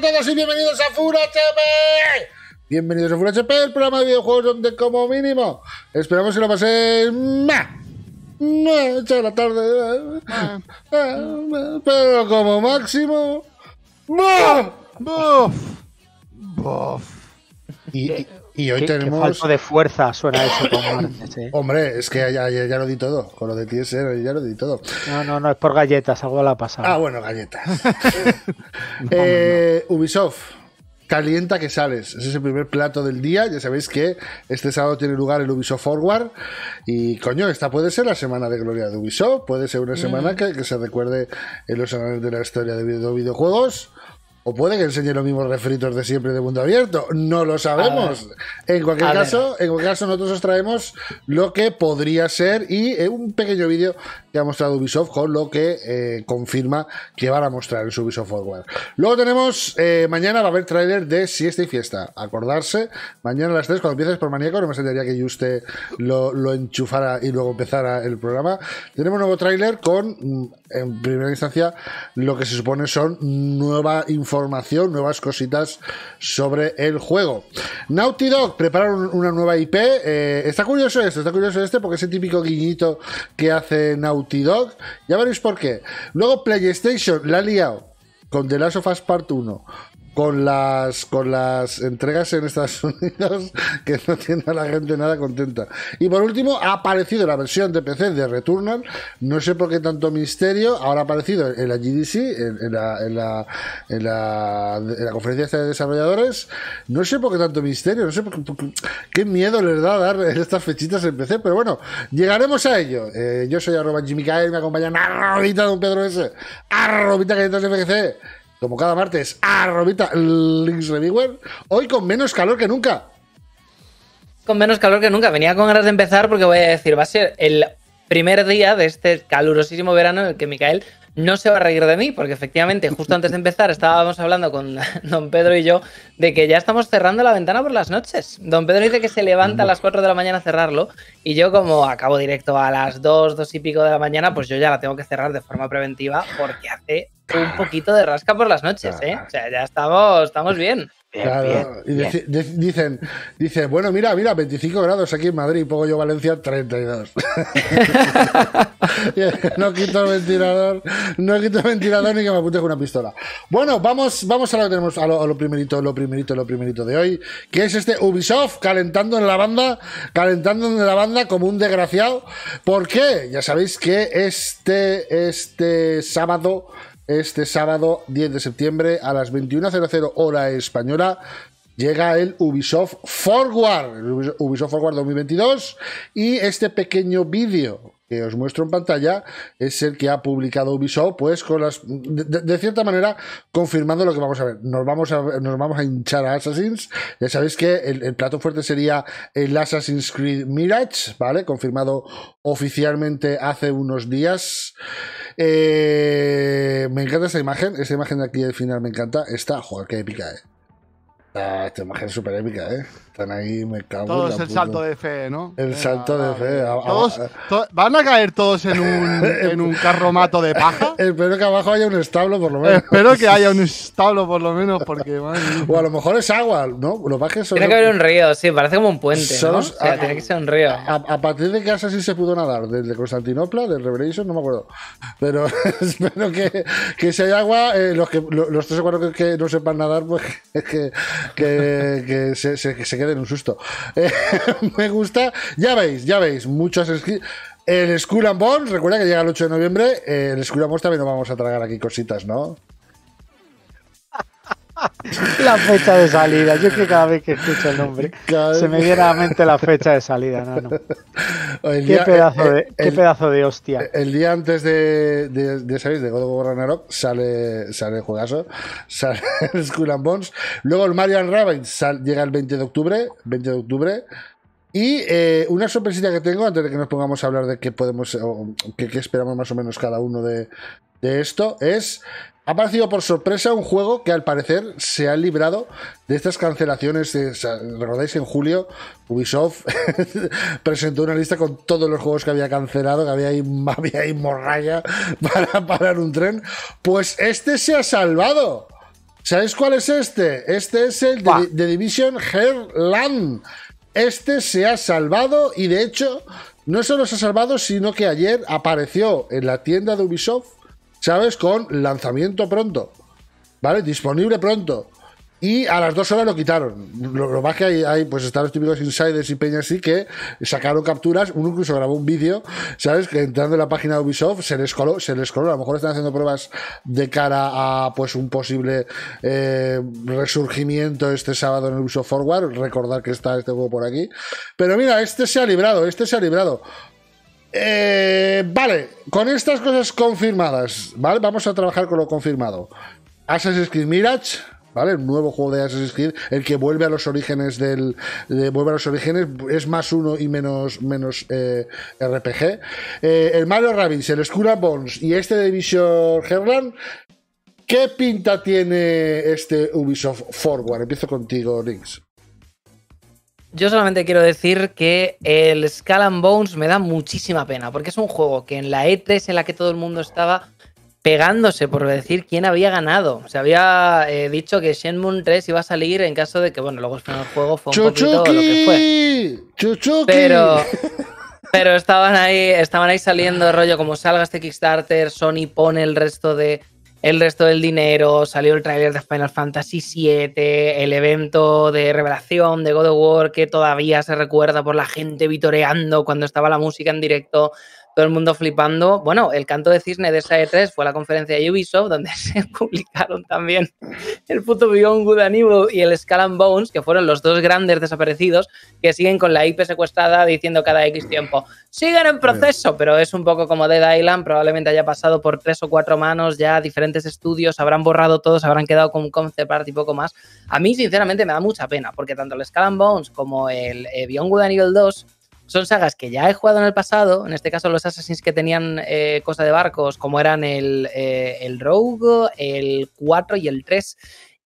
todos y bienvenidos a Fura Bienvenidos a Fura el programa de videojuegos donde como mínimo esperamos que lo paséis ma, No, la tarde. Ah. Pero como máximo. ¡Bof! ¡Bof! y, eh, y hoy tenemos. de fuerza suena eso eh. Hombre, es que ya, ya, lo di todo. Con lo de TSR ya lo di todo. No, no, no, es por galletas, algo la pasada. Ah, bueno, galletas. Eh, Ubisoft. Calienta que sales. Ese es el primer plato del día. Ya sabéis que este sábado tiene lugar el Ubisoft Forward. Y coño, esta puede ser la semana de gloria de Ubisoft. Puede ser una semana mm. que, se recuerde en los anales de la historia de videojuegos. O puede que enseñe los mismos refritos de siempre de mundo abierto. No lo sabemos. En cualquier, caso, en cualquier caso, nosotros os traemos lo que podría ser y eh, un pequeño vídeo que ha mostrado Ubisoft, con lo que eh, confirma que van a mostrar en su Ubisoft Forward. Luego tenemos, eh, mañana va a haber tráiler de Siesta y Fiesta. Acordarse, mañana a las 3, cuando empieces por maníaco, no me sentiría que yo usted lo, enchufara y luego empezara el programa. Tenemos nuevo tráiler con, mm, en primera instancia, lo que se supone son nueva información, nuevas cositas sobre el juego. Naughty Dog prepararon una nueva IP. Eh, está curioso esto, está curioso este, porque ese típico guiñito que hace Naughty ya veréis por qué. Luego PlayStation la ha liado con The Last of Us Part 1, con las con las entregas en Estados Unidos que no tiene a la gente nada contenta. Y por último, ha aparecido la versión de PC de Returnal. No sé por qué tanto misterio. Ahora ha aparecido en la GDC, en, la, en, la, en la, conferencia de desarrolladores. No sé por qué tanto misterio. No sé por qué, miedo les da dar estas fechitas en PC. Pero bueno, llegaremos a ello. Eh, yo soy arroba Jimmy me acompaña arrobita don Pedro S. Arrobita que como cada martes, Robita Links Reviewer, hoy con menos calor que nunca. Con menos calor que nunca. Venía con ganas de empezar porque voy a decir, va a ser el primer día de este calurosísimo verano en el que Micael no se va a reír de mí, porque efectivamente, justo antes de empezar, estábamos hablando con don Pedro y yo de que ya estamos cerrando la ventana por las noches. Don Pedro dice que se levanta a las 4 de la mañana a cerrarlo, y yo, como acabo directo a las 2, 2 y pico de la mañana, pues yo ya la tengo que cerrar de forma preventiva porque hace un poquito de rasca por las noches, ah, ¿eh? O sea, ya estamos, estamos bien claro. y dicen, dicen, bueno, mira, mira, 25 grados aquí en Madrid, pongo yo Valencia 32. no quito el ventilador, no quito el ventilador ni que me apunte con una pistola. Bueno, vamos, vamos a lo que tenemos, a lo, a lo, primerito, lo primerito, lo primerito de hoy, que es este Ubisoft calentando en la banda, calentando en la banda como un desgraciado. ¿Por qué? Ya sabéis que este, este sábado este sábado 10 de septiembre a las 21.00 hora española. Llega el Ubisoft Forward, Ubisoft Forward 2022, y este pequeño vídeo que os muestro en pantalla es el que ha publicado Ubisoft, pues con las de, cierta manera confirmando lo que vamos a ver. Nos vamos a, nos vamos a hinchar a Assassins. Ya sabéis que el, plato fuerte sería el Assassin's Creed Mirage, ¿vale? Confirmado oficialmente hace unos días. Eh, me encanta esta imagen, esa imagen de aquí al final me encanta. Está, joder, qué épica, eh. esta imagen es súper épica, eh. Están ahí, me cago Todos el salto de fe, ¿no? El salto de fe. ¿Todos, ¿Van a caer todos en un, en un carromato de paja? Espero que abajo haya un establo, por lo menos. Espero que haya un establo, por lo menos, porque. o a lo mejor es agua, ¿no? Tiene que haber un río, sí, parece como un puente. tiene que ser un río. A, partir de casa sí se pudo nadar, desde Constantinopla, del Revelation, no me acuerdo. Pero espero que, que si hay agua, eh, los, que, los tres o que, no sepan nadar, pues que, que, que se queden un susto. Eh, me gusta. Ya veis, ya veis, muchas El School and Bones, recuerda que llega el 8 de noviembre. Eh, el School and Bones también nos vamos a tragar aquí cositas, ¿no? la fecha de salida. Yo que cada vez que escucho el nombre se me viene a la mente la fecha de salida. Qué, pedazo de, eh, qué, pedazo de, hostia. El día antes de, de, salir de God of War sale, sale el juegazo, sale Skull and Bones. Luego el Marian Rabbit llega el 20 de octubre. 20 de octubre. Y eh, una sorpresita que tengo antes de que nos pongamos a hablar de qué podemos, qué, qué esperamos más o menos cada uno de, de esto, es ha aparecido por sorpresa un juego que al parecer se ha librado de estas cancelaciones. Recordáis que en julio Ubisoft presentó una lista con todos los juegos que había cancelado, que había ahí, morraya para parar un tren. Pues este se ha salvado. ¿Sabéis cuál es este? Este es el de, Division Herland. Este se ha salvado y de hecho no solo se ha salvado, sino que ayer apareció en la tienda de Ubisoft ¿sabes? Con lanzamiento pronto, ¿vale? Disponible pronto. Y a las dos horas lo quitaron. Lo, más que hay, pues están los típicos insiders y peñas así que sacaron capturas. Uno incluso grabó un vídeo, ¿sabes? Que entrando en la página de Ubisoft se les coló, se les coló. A lo mejor están haciendo pruebas de cara a pues un posible eh, resurgimiento este sábado en el Ubisoft Forward. Recordar que está este juego por aquí. Pero mira, este se ha librado, este se ha librado. Eh, vale, con estas cosas confirmadas, ¿vale? Vamos a trabajar con lo confirmado. Assassin's Creed Mirage, ¿vale? El nuevo juego de Assassin's Creed, el que vuelve a los orígenes del. vuelve a los orígenes, es más uno y menos, menos eh, RPG. Eh, el Mario Rabbids, el Skull Bones y este de Division Herland. ¿Qué pinta tiene este Ubisoft Forward? Empiezo contigo, Lynx yo solamente quiero decir que el Skull and Bones me da muchísima pena, porque es un juego que en la E3 en la que todo el mundo estaba pegándose por decir quién había ganado. Se había eh, dicho que Shenmue 3 iba a salir en caso de que, bueno, luego el juego fue un poquito lo que fue. Pero, pero estaban ahí, estaban ahí saliendo rollo como salga este Kickstarter, Sony pone el resto de el resto del dinero, salió el trailer de Final Fantasy VII, el evento de revelación de God of War que todavía se recuerda por la gente vitoreando cuando estaba la música en directo todo el mundo flipando. Bueno, el canto de cisne de esa 3 e fue la conferencia de Ubisoft, donde se publicaron también el puto Beyond Good and Evil y el Skull Bones, que fueron los dos grandes desaparecidos, que siguen con la IP secuestrada diciendo cada X tiempo, siguen en proceso, pero es un poco como Dead Island, probablemente haya pasado por tres o cuatro manos ya, diferentes estudios, habrán borrado todos, habrán quedado con un concept art y poco más. A mí, sinceramente, me da mucha pena, porque tanto el Skull Bones como el eh, Beyond Good and Evil 2 son sagas que ya he jugado en el pasado, en este caso los Assassins que tenían eh, cosa de barcos, como eran el, eh, el Rogue, el 4 y el 3.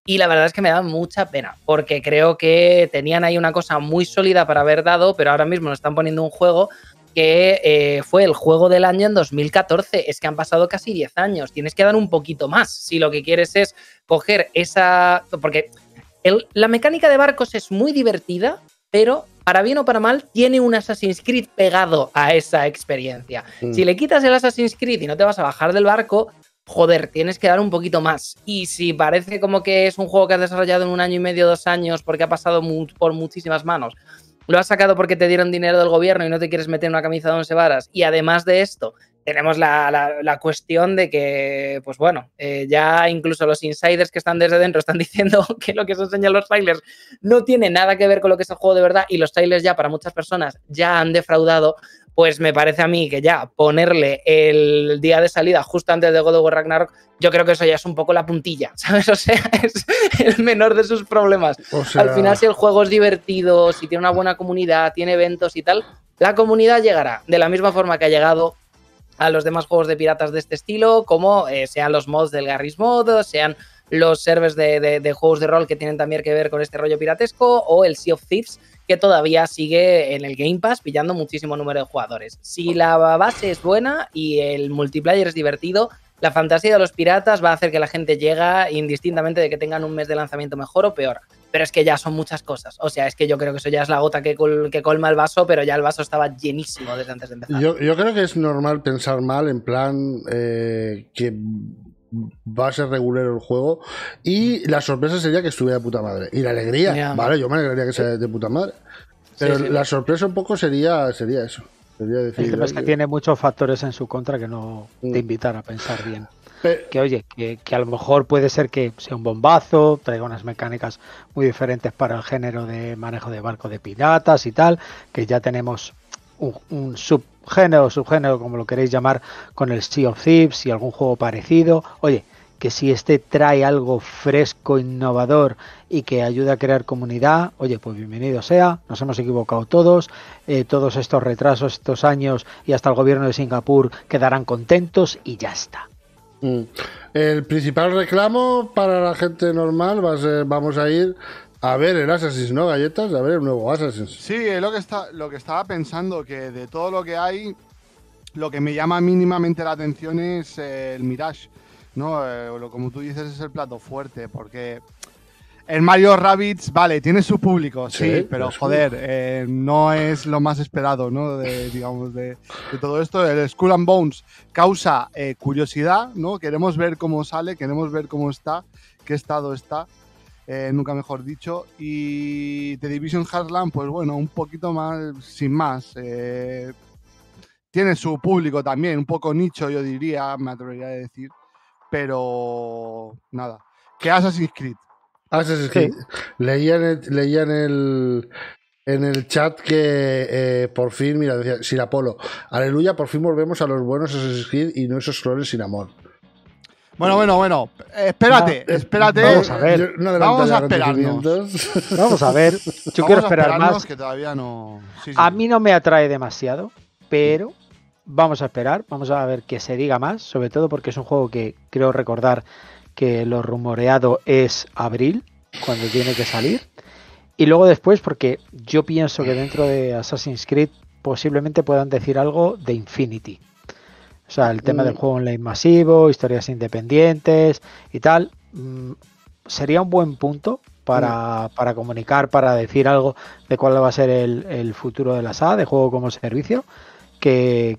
Y la verdad es que me da mucha pena, porque creo que tenían ahí una cosa muy sólida para haber dado, pero ahora mismo nos están poniendo un juego que eh, fue el juego del año en 2014. Es que han pasado casi 10 años. Tienes que dar un poquito más si lo que quieres es coger esa... Porque la mecánica de barcos es muy divertida, pero para bien o para mal, tiene un Assassin's Creed pegado a esa experiencia. Mm. Si le quitas el Assassin's Creed y no te vas a bajar del barco, joder, tienes que dar un poquito más. Y si parece como que es un juego que has desarrollado en un año y medio, dos años, porque ha pasado por muchísimas manos, lo has sacado porque te dieron dinero del gobierno y no te quieres meter en una camisa de once varas, y además de esto, tenemos la, cuestión de que, pues bueno, eh, ya incluso los insiders que están desde dentro están diciendo que lo que se enseñan los trailers no tiene nada que ver con lo que es el juego de verdad y los trailers ya para muchas personas ya han defraudado, pues me parece a mí que ya ponerle el día de salida justo antes de God of War Ragnarok, yo creo que eso ya es un poco la puntilla, ¿sabes? O sea, es el menor de sus problemas. Al final, si el juego es divertido, si tiene una buena comunidad, tiene eventos y tal, la comunidad llegará de la misma forma que ha llegado a los demás juegos de piratas de este estilo, como eh, sean los mods del Garry's Mod, sean los servers de, de, juegos de rol que tienen también que ver con este rollo piratesco, o el Sea of Thieves, que todavía sigue en el Game Pass pillando muchísimo número de jugadores. Si la base es buena y el multiplayer es divertido, la fantasía de los piratas va a hacer que la gente llega indistintamente de que tengan un mes de lanzamiento mejor o peor pero es que ya son muchas cosas. O sea, es que yo creo que eso ya es la gota que, que colma el vaso, pero ya el vaso estaba llenísimo desde antes de empezar. Yo, creo que es normal pensar mal, en plan eh, que va a ser regular el juego. Y la sorpresa sería que estuviera de puta madre. Y la alegría, ¿vale? Yo me alegraría que sea de puta madre. Pero la sorpresa un poco sería, sería eso. es que tiene muchos factores en su contra que no te mm. invitan a pensar bien que oye, que, a lo mejor puede ser que sea un bombazo, traiga unas mecánicas muy diferentes para el género de manejo de barco de piratas y tal, que ya tenemos un, subgénero, subgénero, como lo queréis llamar, con el Sea of Thieves y algún juego parecido. Oye, que si este trae algo fresco, innovador y que ayuda a crear comunidad, oye, pues bienvenido sea, nos hemos equivocado todos, eh, todos estos retrasos, estos años y hasta el gobierno de Singapur quedarán contentos y ya está. Mm. El principal reclamo para la gente normal va a ser, vamos a ir a ver el Assassin's, ¿no? Galletas, a ver el nuevo Assassin's. Sí, es lo que, está, lo que estaba pensando, que de todo lo que hay, lo que me llama mínimamente la atención es el Mirage, ¿no? Eh, como tú dices, es el plato fuerte, porque el Mario Rabbits, vale, tiene su público, sí, pero joder, eh, no es lo más esperado, ¿no? De, digamos, de, todo esto. El Skull and Bones causa eh, curiosidad, ¿no? Queremos ver cómo sale, queremos ver cómo está, qué estado está, eh, nunca mejor dicho. Y The Division Heartland, pues bueno, un poquito más, sin más. tiene su público también, un poco nicho, yo diría, me atrevería a decir, pero nada. ¿Qué Assassin's Creed Ah, leía, en el, en el, chat que eh, por fin, mira, decía Apolo aleluya, por fin volvemos a los buenos Assassin's Creed y no esos flores sin amor. Bueno, bueno, bueno. Espérate, eh, espérate. Vamos a ver. vamos a esperarnos. vamos a ver. Yo quiero esperar más. A mí no me atrae demasiado, pero vamos a esperar. Vamos a ver que se diga más, sobre todo porque es un juego que creo recordar que lo rumoreado es abril, cuando tiene que salir. Y luego después, porque yo pienso que dentro de Assassin's Creed posiblemente puedan decir algo de Infinity. O sea, el tema del mm. juego online masivo, historias independientes y tal, mm, sería un buen punto mm. para, comunicar, para decir algo de cuál va a ser el, el futuro de la SA, de juego como servicio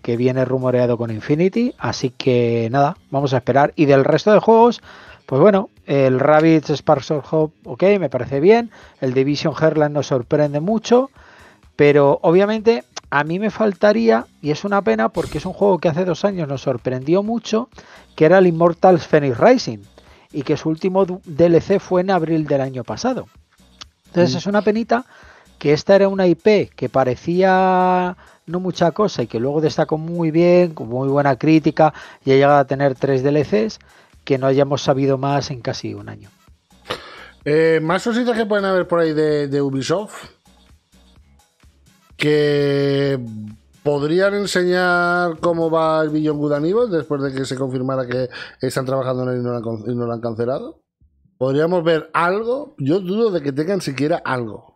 que, viene rumoreado con Infinity. Así que nada, vamos a esperar. Y del resto de juegos, pues bueno, el Rabbids Sparks of Hope, ok, me parece bien. El Division Herland nos sorprende mucho. Pero obviamente a mí me faltaría, y es una pena porque es un juego que hace dos años nos sorprendió mucho, que era el Immortals Phoenix Rising, y que su último DLC fue en abril del año pasado. Entonces mm. es una penita que esta era una IP que parecía no mucha cosa y que luego destacó muy bien, con muy buena crítica y ha llegado a tener tres DLCs que no hayamos sabido más en casi un año. Eh, más cositas que pueden haber por ahí de, Ubisoft que podrían enseñar cómo va el Billion Good después de que se confirmara que están trabajando en él y no lo han cancelado. Podríamos ver algo. Yo dudo de que tengan siquiera algo.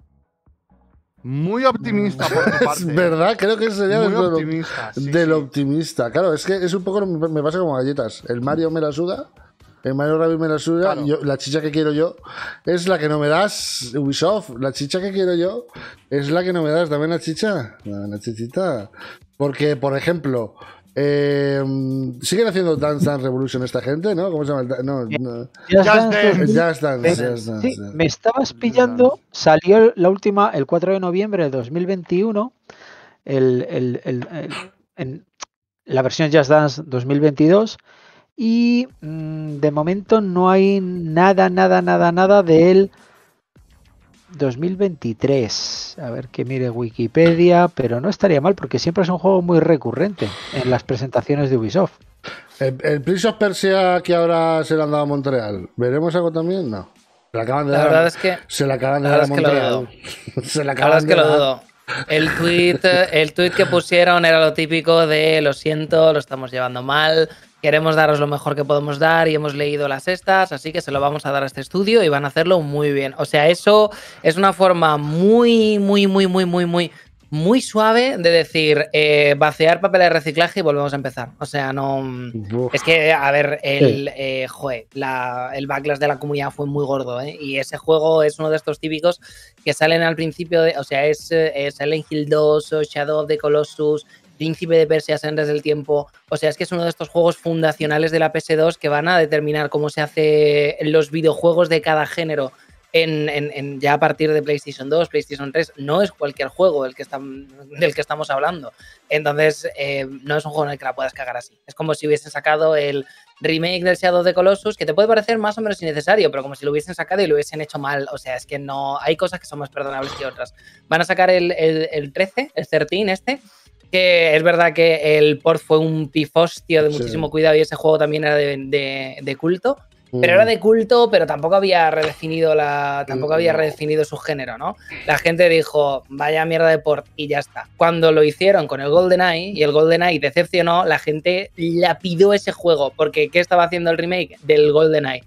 Muy optimista por ¿eh? verdad, creo que sería del optimista. Claro, es que es un poco me pasa como galletas. El Mario me la suda, el Mario Rabbit me la suda, la chicha que quiero yo es la que no me das, Ubisoft. La chicha que quiero yo es la que no me das, dame la chicha, dame la chichita. Porque, por ejemplo, eh, siguen haciendo Dance Dance Revolution esta gente, ¿no? ¿Cómo se llama? No, Dance, me estabas pillando. Salió la última el 4 de noviembre de 2021. la versión Just Dance 2022. Y mm, de momento no hay nada, nada, nada, nada de él. 2023. A ver que mire Wikipedia, pero no estaría mal porque siempre es un juego muy recurrente en las presentaciones de Ubisoft. El, el Prince of Persia que ahora se le han dado a Montreal, ¿veremos algo también? No. Se la acaban de verdad es que, se la acaban de dar a Montreal. la verdad es que lo dudo. El tweet, eh, el tweet que pusieron era lo típico de lo siento, lo estamos llevando mal, queremos daros lo mejor que podemos dar y hemos leído las estas, así que se lo vamos a dar a este estudio y van a hacerlo muy bien. O sea, eso es una forma muy, muy, muy, muy, muy, muy, muy suave de decir eh, vaciar papel de reciclaje y volvemos a empezar. O sea, no. Es que, a ver, el, eh, el backlash de la comunidad fue muy gordo, ¿eh? Y ese juego es uno de estos típicos que salen al principio de. O sea, es, Silent Hill 2, Shadow of the Colossus, Príncipe de Persia, Sendres del Tiempo. O sea, es que es uno de estos juegos fundacionales de la PS2 que van a determinar cómo se hacen los videojuegos de cada género. ya a partir de PlayStation 2, PlayStation 3, no es cualquier juego el que del que estamos hablando. Entonces, eh, no es un juego en el que la puedas cagar así. Es como si hubiesen sacado el remake del Shadow de Colossus, que te puede parecer más o menos innecesario, pero como si lo hubiesen sacado y lo hubiesen hecho mal. O sea, es que no. Hay cosas que son más perdonables que otras. Van a sacar el, el 13, el 13 este que es verdad que el port fue un pifostio de muchísimo cuidado y ese juego también era de, culto. Pero mm. era de culto, pero tampoco había redefinido la. Tampoco había mm. redefinido su género, ¿no? La gente dijo, vaya mierda de port, y ya está. Cuando lo hicieron con el GoldenEye y el GoldenEye decepcionó, la gente lapidó ese juego. Porque ¿qué estaba haciendo el remake del golden GoldenEye?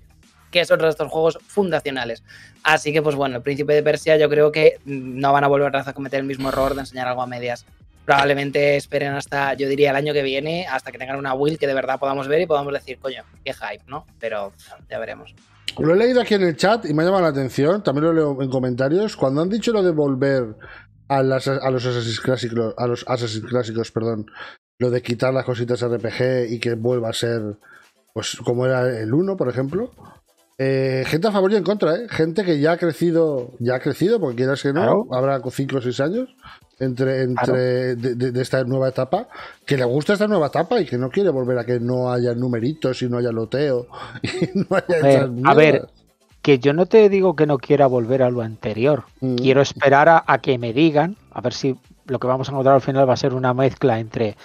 que es otro de estos juegos fundacionales. Así que, pues bueno, el Príncipe de Persia yo creo que no van a volver a cometer el mismo error de enseñar algo a medias probablemente esperen hasta, yo diría, el año que viene, hasta que tengan una build que de verdad podamos ver y podamos decir, coño, qué hype, ¿no? Pero ya veremos. Lo he leído aquí en el chat y me ha llamado la atención, también lo leo en comentarios, cuando han dicho lo de volver a, los Assassin's clásicos, a los clásicos, perdón, lo de quitar las cositas RPG y que vuelva a ser, pues como era el 1, por ejemplo. Eh, gente a favor y en contra, ¿eh? Gente que ya ha crecido, ya ha crecido, porque quieras que no, habrá 5 o 6 años, entre, entre de, esta nueva etapa, que le gusta esta nueva etapa y que no quiere volver a que no haya numeritos y no haya loteo y no a ver, que yo no te digo que no quiera volver a lo anterior. Mm. Quiero esperar a, a que me digan, a ver si lo que vamos a encontrar al final va a ser una mezcla entre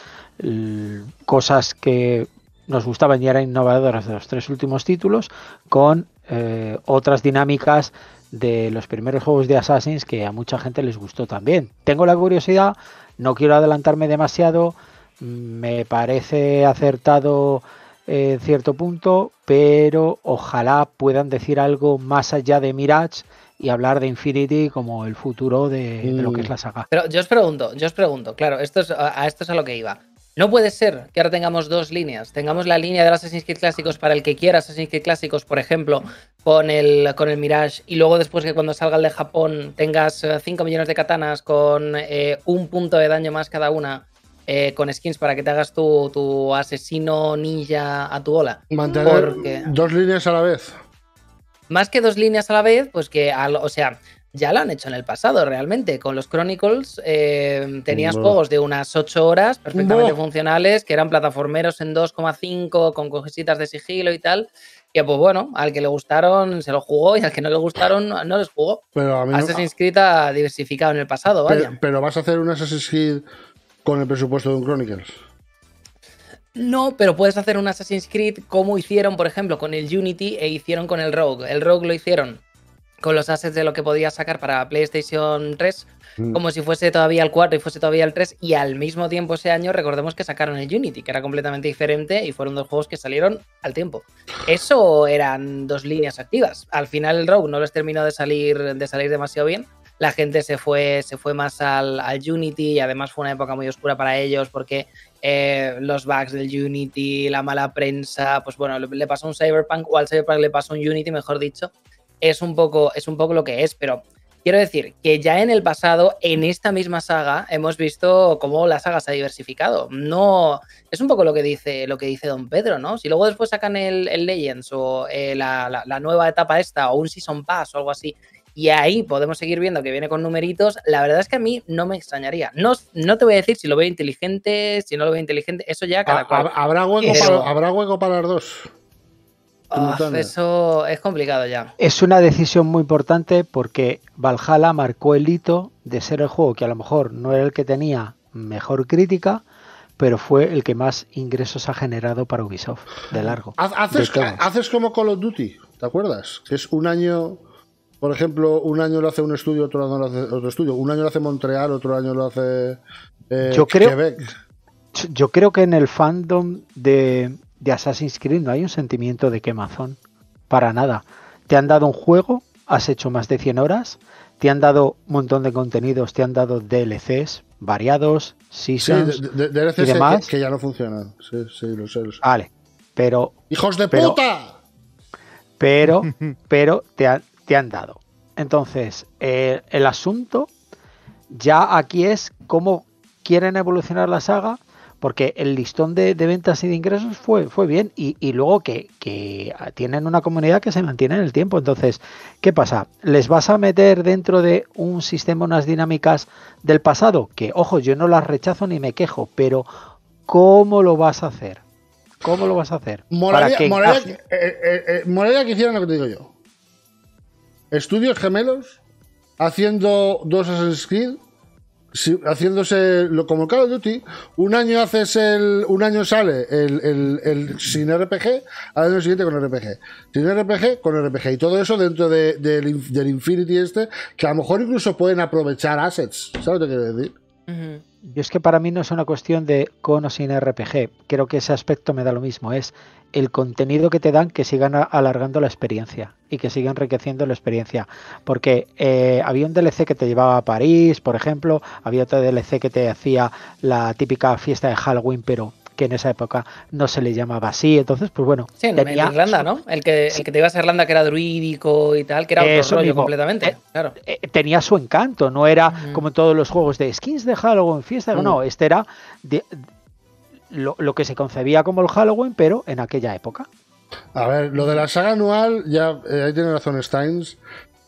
cosas que nos gustaban y eran innovadoras de los tres últimos títulos con eh, otras dinámicas de los primeros juegos de Assassin's que a mucha gente les gustó también. Tengo la curiosidad, no quiero adelantarme demasiado, mm, me parece acertado eh, en cierto punto, pero ojalá puedan decir algo más allá de Mirage y hablar de Infinity como el futuro de, lo que es mm. la saga. Pero yo os pregunto, yo os pregunto, claro, esto es, a esto es a lo que iba. No puede ser que ahora tengamos dos líneas. Tengamos la línea de los Assassin's Creed clásicos para el que quiera Assassin's Creed clásicos, por ejemplo, con el, con el Mirage, y luego después que cuando salga el de Japón tengas 5 eh, millones de katanas con eh, un punto de daño más cada una. Eh, con skins para que te hagas tu, asesino ninja a tu ola. Mantener dos líneas a la vez. Más que dos líneas a la vez, pues que, o sea, ya lo han hecho en el pasado, realmente. Con los Chronicles eh, tenías juegos de unas 8 horas perfectamente funcionales, que eran plataformeros en 2,5 con cositas de sigilo y tal. Que pues bueno, al que le gustaron se lo jugó y al que no le gustaron no les jugó. Pero Assassin's Creed ha diversificado en el pasado, pero, Pero, vas a hacer un Assassin's Creed con el presupuesto de un Chronicles. No, pero puedes hacer un Assassin's Creed como hicieron, por ejemplo, con el Unity e hicieron con el Rogue. El Rogue lo hicieron con los assets de lo que podía sacar para PlayStation 3, mm. como si fuese todavía el 4 y fuese todavía el 3, y al mismo tiempo ese año recordemos que sacaron el Unity, que era completamente diferente y fueron dos juegos que salieron al tiempo. Eso eran dos líneas activas. Al final el Rogue no les terminó de salir, de salir demasiado bien. La gente se fue, se fue más al, Unity y además fue una época muy oscura para ellos porque eh, los bugs del Unity, la mala prensa, pues bueno, le pasó un Cyberpunk o al Cyberpunk le pasó un Unity, mejor dicho, es un poco, es un poco lo que es, pero Quiero decir que ya en el pasado, en esta misma saga, hemos visto cómo la saga se ha diversificado. No. Es un poco lo que dice, lo que dice Don Pedro, ¿no? Si luego después sacan el, el Legends o eh, la, nueva etapa esta, o un Season Pass o algo así, y ahí podemos seguir viendo que viene con numeritos, la verdad es que a mí no me extrañaría. No, no te voy a decir si lo veo inteligente, si no lo veo inteligente, eso ya cada ah, cual. Habrá hueco, ¿habrá hueco para los dos. Ah, ¿eh? eso es complicado ya. Es una decisión muy importante porque Valhalla marcó el hito de ser el juego que a lo mejor no era el que tenía mejor crítica, pero fue el que más ingresos ha generado para Ubisoft, de largo. Haces, como Call of Duty, ¿te acuerdas? Que es un año, por ejemplo, un año lo hace un estudio, otro año lo hace otro estudio, un año lo hace Montreal, otro año lo hace eh, yo creo, Quebec. Yo creo que en el fandom de, de Assassin's Creed no hay un sentimiento de quemazón. Para nada. Te han dado un juego, has hecho más de 100 horas, te han dado un montón de contenidos, te han dado DLCs variados, seasons sí, de, DLCs y demás. Que, ya no funcionan. Sí, sí, lo sé, Vale. Pero... ¡Hijos de puta! Pero, pero te, te han dado. Entonces, eh, el asunto ya aquí es cómo quieren evolucionar la saga porque el listón de, ventas y de ingresos fue, fue bien y, luego que, tienen una comunidad que se mantiene en el tiempo. Entonces, ¿qué pasa? ¿Les vas a meter dentro de un sistema unas dinámicas del pasado? Que, ojo, yo no las rechazo ni me quejo, pero ¿cómo lo vas a hacer? ¿Cómo lo vas a hacer? que, eh, eh, eh, hicieran lo que te digo yo. Estudios gemelos haciendo dos Assassin's Creed haciéndose lo, como Call of Duty, un año haces el, un año sale el, sin RPG, al año siguiente con RPG, sin RPG con RPG y todo eso dentro del, Infinity este, que a lo mejor incluso pueden aprovechar assets, ¿sabes lo que quiero decir? Yo es que para mí no es una cuestión de con o sin RPG. Creo que ese aspecto me da lo mismo. Es el contenido que te dan que sigan alargando la experiencia y que siga enriqueciendo la experiencia. Porque eh, había un DLC que te llevaba a París, por ejemplo. Había otro DLC que te hacía la típica fiesta de Halloween, pero que en esa época no se le llamaba así. Entonces, pues bueno. Sí, en Irlanda, ¿no? El que, que te ibas a Irlanda que era druídico y tal, que era otro rollo completamente. Eh, claro. Eh, tenía su encanto, no era como todos los juegos de skins de Halloween, fiesta, no, este era lo, que se concebía como el Halloween, pero en aquella época. A ver, lo de la saga anual, ya eh, ahí tiene razón Steins.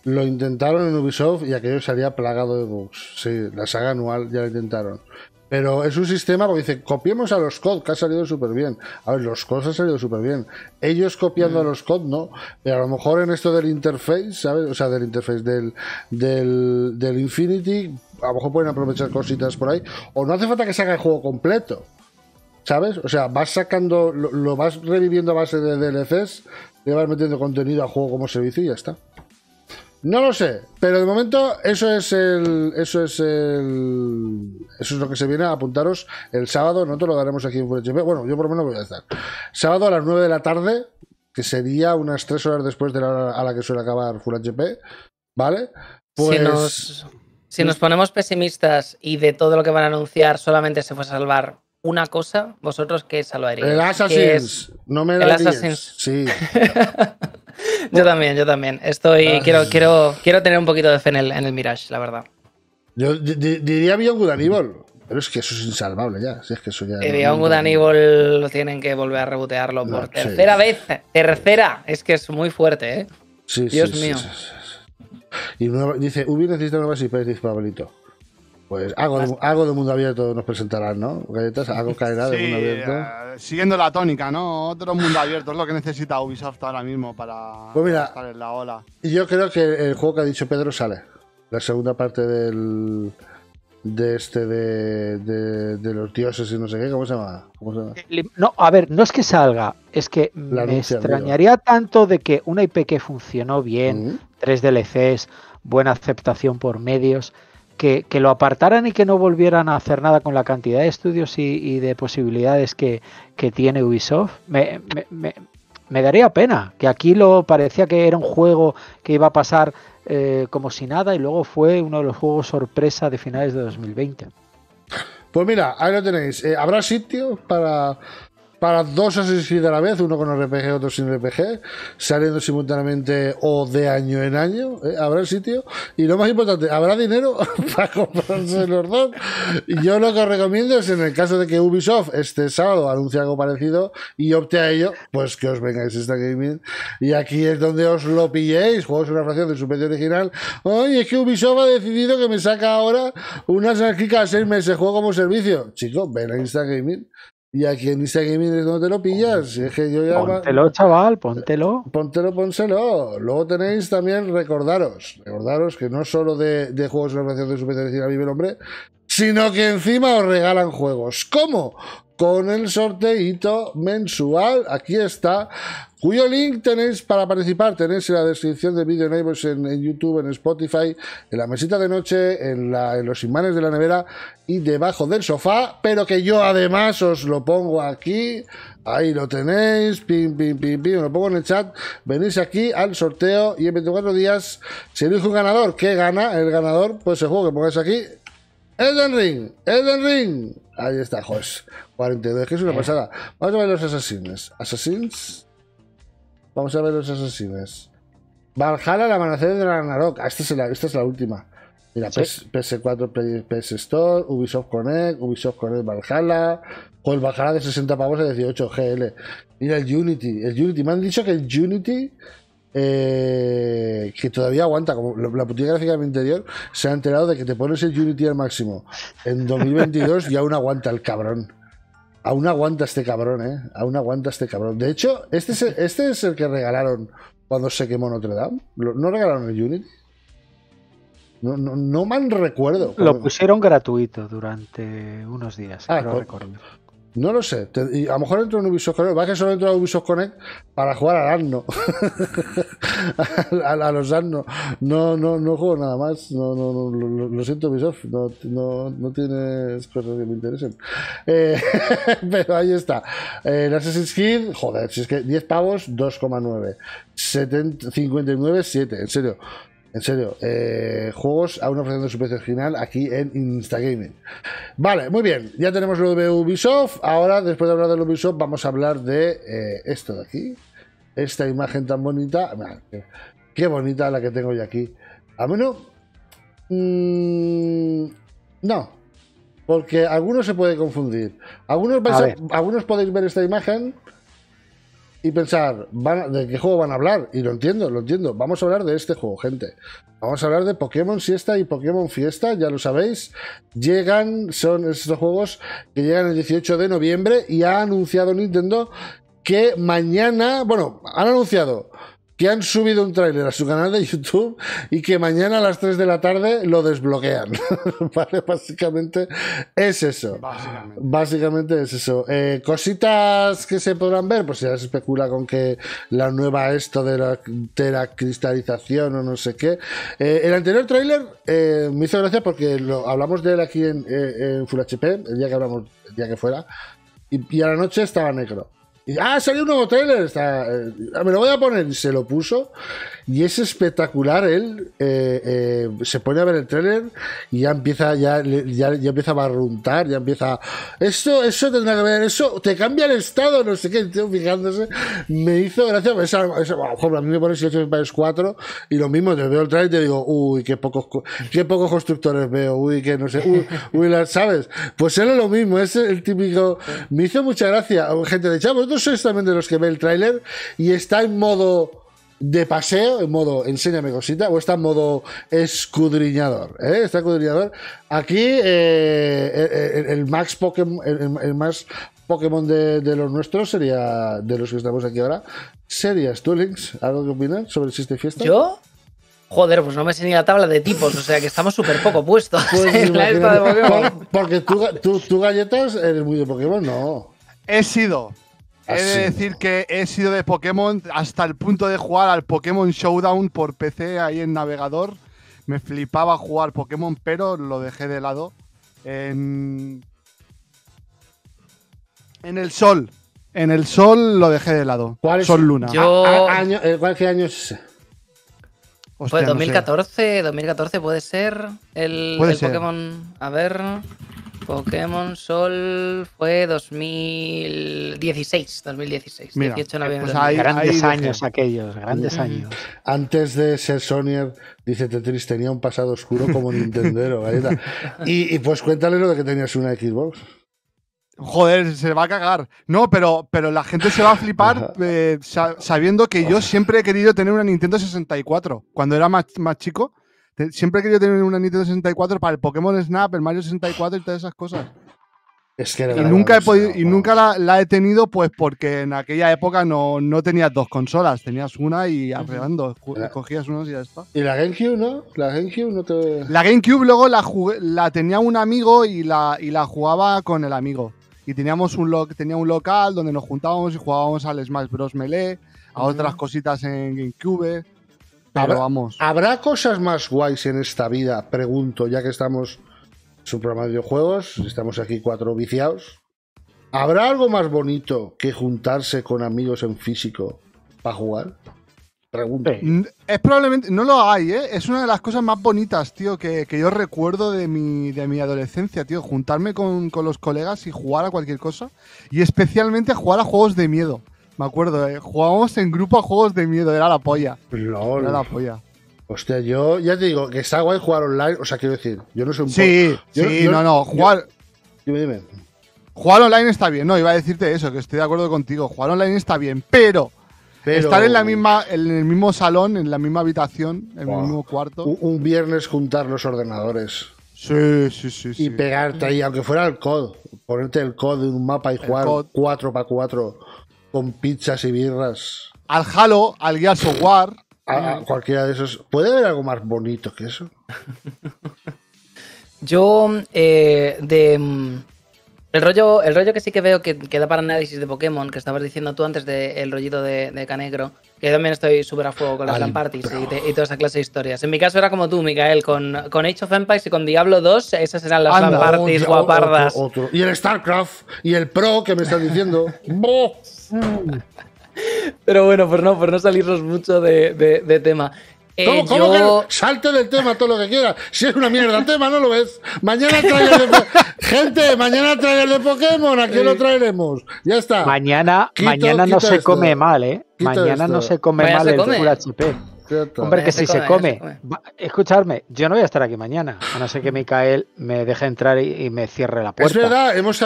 Lo intentaron en Ubisoft y aquello se había plagado de bugs. Sí, la saga anual ya lo intentaron. Pero es un sistema, como dice, copiemos a los COD, que ha salido súper bien. A ver, los COD han salido súper bien. Ellos copiando a mm. los COD, no. Pero eh, a lo mejor en esto del interface, ¿sabes? O sea, del interface, del, Infinity, a lo mejor pueden aprovechar cositas por ahí. O no hace falta que salga el juego completo. ¿Sabes? O sea, vas sacando, lo, vas reviviendo a base de DLCs, le vas metiendo contenido al juego como servicio y ya está. No lo sé, pero de momento eso es el, eso es el, eso es lo que se viene a apuntaros el sábado. Nosotros lo daremos aquí en HP. Bueno, yo por lo menos voy a estar. Sábado a las 9 de la tarde, que sería unas 3 horas después de la hora a la que suele acabar Full HP, ¿vale? Pues si nos, ponemos pesimistas y de todo lo que van a anunciar solamente se fue a salvar una cosa, vosotros qué salvaríais? El Assassin's, no me El Sí. yo también, yo también. Estoy, ah. quiero, quiero, quiero tener un poquito de fe en el, Mirage, la verdad. Yo diría bien Good pero es que eso es insalvable ya. Si es que eso ya y Beyond lo tienen que volver a rebotearlo por tercera vez. Tercera. Es que es muy fuerte, ¿eh? Sí, Dios mío. Y dice, Ubi necesita una base y Pablito. Pues algo, de, de mundo abierto nos presentarán, ¿no? Galletas, algo caerá de mundo abierto. Eh, siguiendo la tónica, ¿no? Otro mundo abierto es lo que necesita Ubisoft ahora mismo para, pues mira, estar la ola. Y Yo creo que el juego que ha dicho Pedro sale. La segunda parte del de este de, de, los dioses y no sé qué, ¿cómo se llama? Eh, no, a ver, no es que salga, es que me extrañaría tanto de que una IP que funcionó bien, mm. tres DLCs, buena aceptación por medios, que, lo apartaran y que no volvieran a hacer nada con la cantidad de estudios y, de posibilidades que, tiene Ubisoft, me, daría pena. Que aquí lo parecía que era un juego que iba a pasar eh, como si nada y luego fue uno de los juegos sorpresa de finales de 2020. Pues mira, ahí lo tenéis. Eh, ¿Habrá sitio para para dos asesinos a la vez, uno con RPG, otro sin RPG, saliendo simultáneamente o de año en año, ¿eh? habrá el sitio. Y lo más importante, habrá dinero para comprarse los dos. Yo lo que os recomiendo es en el caso de que Ubisoft este sábado anuncie algo parecido y opte a ello, pues que os vengáis esta gaming. Y aquí es donde os lo pilléis, juegos una fracción de su precio original. Oye, es que Ubisoft ha decidido que me saca ahora una Assassin's a seis meses, juego como servicio. Chicos, ven a Instagaming y a quien dice Gaming no te lo pillas. Es que yo ya póntelo, chaval, póntelo. Póntelo, pónselo. Luego tenéis también, recordaros, recordaros que no solo de, de juegos de relación de la vive el hombre, sino que encima os regalan juegos. ¿Cómo? Con el sorteito mensual. Aquí está cuyo link tenéis para participar, tenéis en la descripción de Video enables en, en YouTube, en Spotify, en la mesita de noche, en, los imanes de la nevera y debajo del sofá, pero que yo además os lo pongo aquí, ahí lo tenéis, pim, pim, pim, pim, lo pongo en el chat, venís aquí al sorteo y en 24 días se elige un ganador, ¿qué gana? El ganador, pues el juego que pongáis aquí, Elden Ring, Elden Ring, ahí está, joder, 42, que es una eh. pasada, vamos a ver los assassins. Assassins. Vamos a ver los asesinos. Valhalla, el amanecer de la ah, Esta es la, esta es la última. Mira, PS, 4 PS Store, Ubisoft Connect, Ubisoft Connect Valhalla, o el Valhalla de 60 pavos de 18 GL. Mira el Unity, el Unity. Me han dicho que el Unity, eh, que todavía aguanta, como la putilla gráfica interior, se ha enterado de que te pones el Unity al máximo. En 2022 y aún aguanta el cabrón. Aún aguanta este cabrón, ¿eh? Aún aguanta este cabrón. De hecho, este es el, este es el que regalaron cuando se quemó Notre Dame. ¿No regalaron el Unity? No, no, no mal recuerdo. Lo pusieron gratuito durante unos días. Ah, no no lo sé. a lo mejor entro en Ubisoft Connect. Va que solo entro a Ubisoft Connect para jugar al Arno. a, los Arno. No, no, no juego nada más. No, lo, siento, Ubisoft. No, no, no, tienes cosas que me interesen. Eh, pero ahí está. Eh, Assassin's Creed, joder, si es que 10 pavos, 2,9. 59,7. En serio. En serio, eh, juegos aún ofreciendo su precio original aquí en Instagaming. Vale, muy bien, ya tenemos lo de Ubisoft. Ahora, después de hablar de Ubisoft, vamos a hablar de eh, esto de aquí. Esta imagen tan bonita. Qué bonita la que tengo yo aquí. A menos. Mm, no, porque algunos se puede confundir. Algunos, algunos podéis ver esta imagen y pensar, ¿de qué juego van a hablar? Y lo entiendo, lo entiendo. Vamos a hablar de este juego, gente. Vamos a hablar de Pokémon Siesta y Pokémon Fiesta, ya lo sabéis. Llegan, son estos juegos que llegan el 18 de noviembre y ha anunciado Nintendo que mañana, bueno, han anunciado que han subido un tráiler a su canal de YouTube y que mañana a las 3 de la tarde lo desbloquean. Básicamente es eso. Básicamente, es eso. Eh, cositas que se podrán ver, pues ya se especula con que la nueva esto de la, teracristalización cristalización o no sé qué. Eh, el anterior tráiler eh, me hizo gracia porque hablamos de él aquí en, Full HP, el día que hablamos, el que fuera, y a la noche estaba negro ah, salió un nuevo trailer. Eh, me lo voy a poner. se lo puso. Y es espectacular. Él eh, eh, se pone a ver el trailer y ya empieza, ya, empieza a barruntar, ya empieza. Esto, eso tendrá que ver, eso te cambia el estado, no sé qué. fijándose, me hizo gracia. a mí me pone es 4 y lo mismo, te veo el trailer y te digo, uy, qué pocos, qué pocos constructores veo, uy, que no sé, uy, ¿sabes? Pues era lo mismo, es el típico. Me hizo mucha gracia. Gente de chavos, sois también de los que ve el tráiler y está en modo de paseo, en modo enséñame cosita, o está en modo escudriñador. ¿eh? Está escudriñador. Aquí eh, eh, el, Max Pokémon, el, más Pokémon de, los nuestros sería, de los que estamos aquí ahora, serías tú, Links. ¿Algo que opinas sobre el este Fiesta? ¿Yo? Joder, pues no me sé ni la tabla de tipos, o sea que estamos súper poco puestos pues Porque tú, tú galletas eres muy de Pokémon, no. He sido He de decir que he sido de Pokémon hasta el punto de jugar al Pokémon Showdown por PC ahí en navegador. Me flipaba jugar Pokémon, pero lo dejé de lado. En, el sol. En el sol lo dejé de lado. ¿Cuál es? Sol Luna. Yo... Ah, ah, ah, año, eh, ¿Cuál qué año pues 2014, 2014 puede ser el, Pokémon. A ver. Pokémon Sol fue 2016, 2016. Pues grandes años aquellos, grandes años. Antes de ser Sonier, dice Tetris, tenía un pasado oscuro como Nintendero. y, y pues cuéntale lo de que tenías una Xbox. Joder, se va a cagar. No, pero, pero la gente se va a flipar eh, sabiendo que yo siempre he querido tener una Nintendo 64. Cuando era más, más chico, siempre he querido tener una Nintendo 64 para el Pokémon Snap, el Mario 64 y todas esas cosas. Es y nunca, he y nunca la, he tenido, pues porque en aquella época no, no tenías dos consolas, tenías una y arreglando, cogías una y ya está. ¿Y la GameCube, no? La GameCube no te. La GameCube luego la, tenía un amigo y la, y la jugaba con el amigo. Y teníamos un lo, tenía un local donde nos juntábamos y jugábamos al Smash Bros. Melee, a otras cositas en GameCube. ¿Habrá, vamos. ¿Habrá cosas más guays en esta vida? Pregunto, ya que estamos. en un programa de videojuegos, estamos aquí cuatro viciados. ¿Habrá algo más bonito que juntarse con amigos en físico para jugar? pregunto Es probablemente, no lo hay, ¿eh? es una de las cosas más bonitas, tío, que, yo recuerdo de mi, de mi adolescencia, tío, juntarme con, con, los colegas y jugar a cualquier cosa, y especialmente jugar a juegos de miedo. Me acuerdo, eh. jugábamos en grupo a juegos de miedo, era la polla. No, era la polla. Hostia, yo ya te digo que está guay jugar online. O sea, quiero decir, yo no soy un Sí, sí, no, no. Jugar. dime, dime. Jugar online está bien, no, iba a decirte eso, que estoy de acuerdo contigo. Jugar online está bien, pero. Estar en la misma, en el mismo salón, en la misma habitación, en el mismo cuarto. Un, viernes juntar los ordenadores. Sí, sí, sí. Y pegarte ahí, aunque fuera el COD. Ponerte el COD en un mapa y jugar 4 para 4 con pizzas y birras. Al Halo, al Gears War. A, cualquiera de esos. ¿Puede haber algo más bonito que eso? Yo, eh, de. Mm, el rollo, el rollo que sí que veo que, queda para análisis de Pokémon, que estabas diciendo tú antes del rollito de, Canegro, que yo también estoy súper a fuego con las LAN parties y, y, toda esa clase de historias. En mi caso era como tú, Micael, con, con Age of Empires y con Diablo 2, esas eran las ah, parties guapardas. Y el StarCraft y el Pro que me estás diciendo. Pero bueno, por no, por no salirnos mucho de, tema. Eh, ¿Cómo, salte del tema todo lo que quiera Si es una mierda el tema, no lo ves. Mañana trailer Gente, mañana trailer de Pokémon, aquí lo traeremos. Ya está. Mañana, mañana no se come mal, ¿eh? mañana no se come mal el full HP. Hombre, que si se come. Escucharme, yo no voy a estar aquí mañana, a no ser que Micael me deje entrar y, me cierre la puerta. Es verdad, hemos,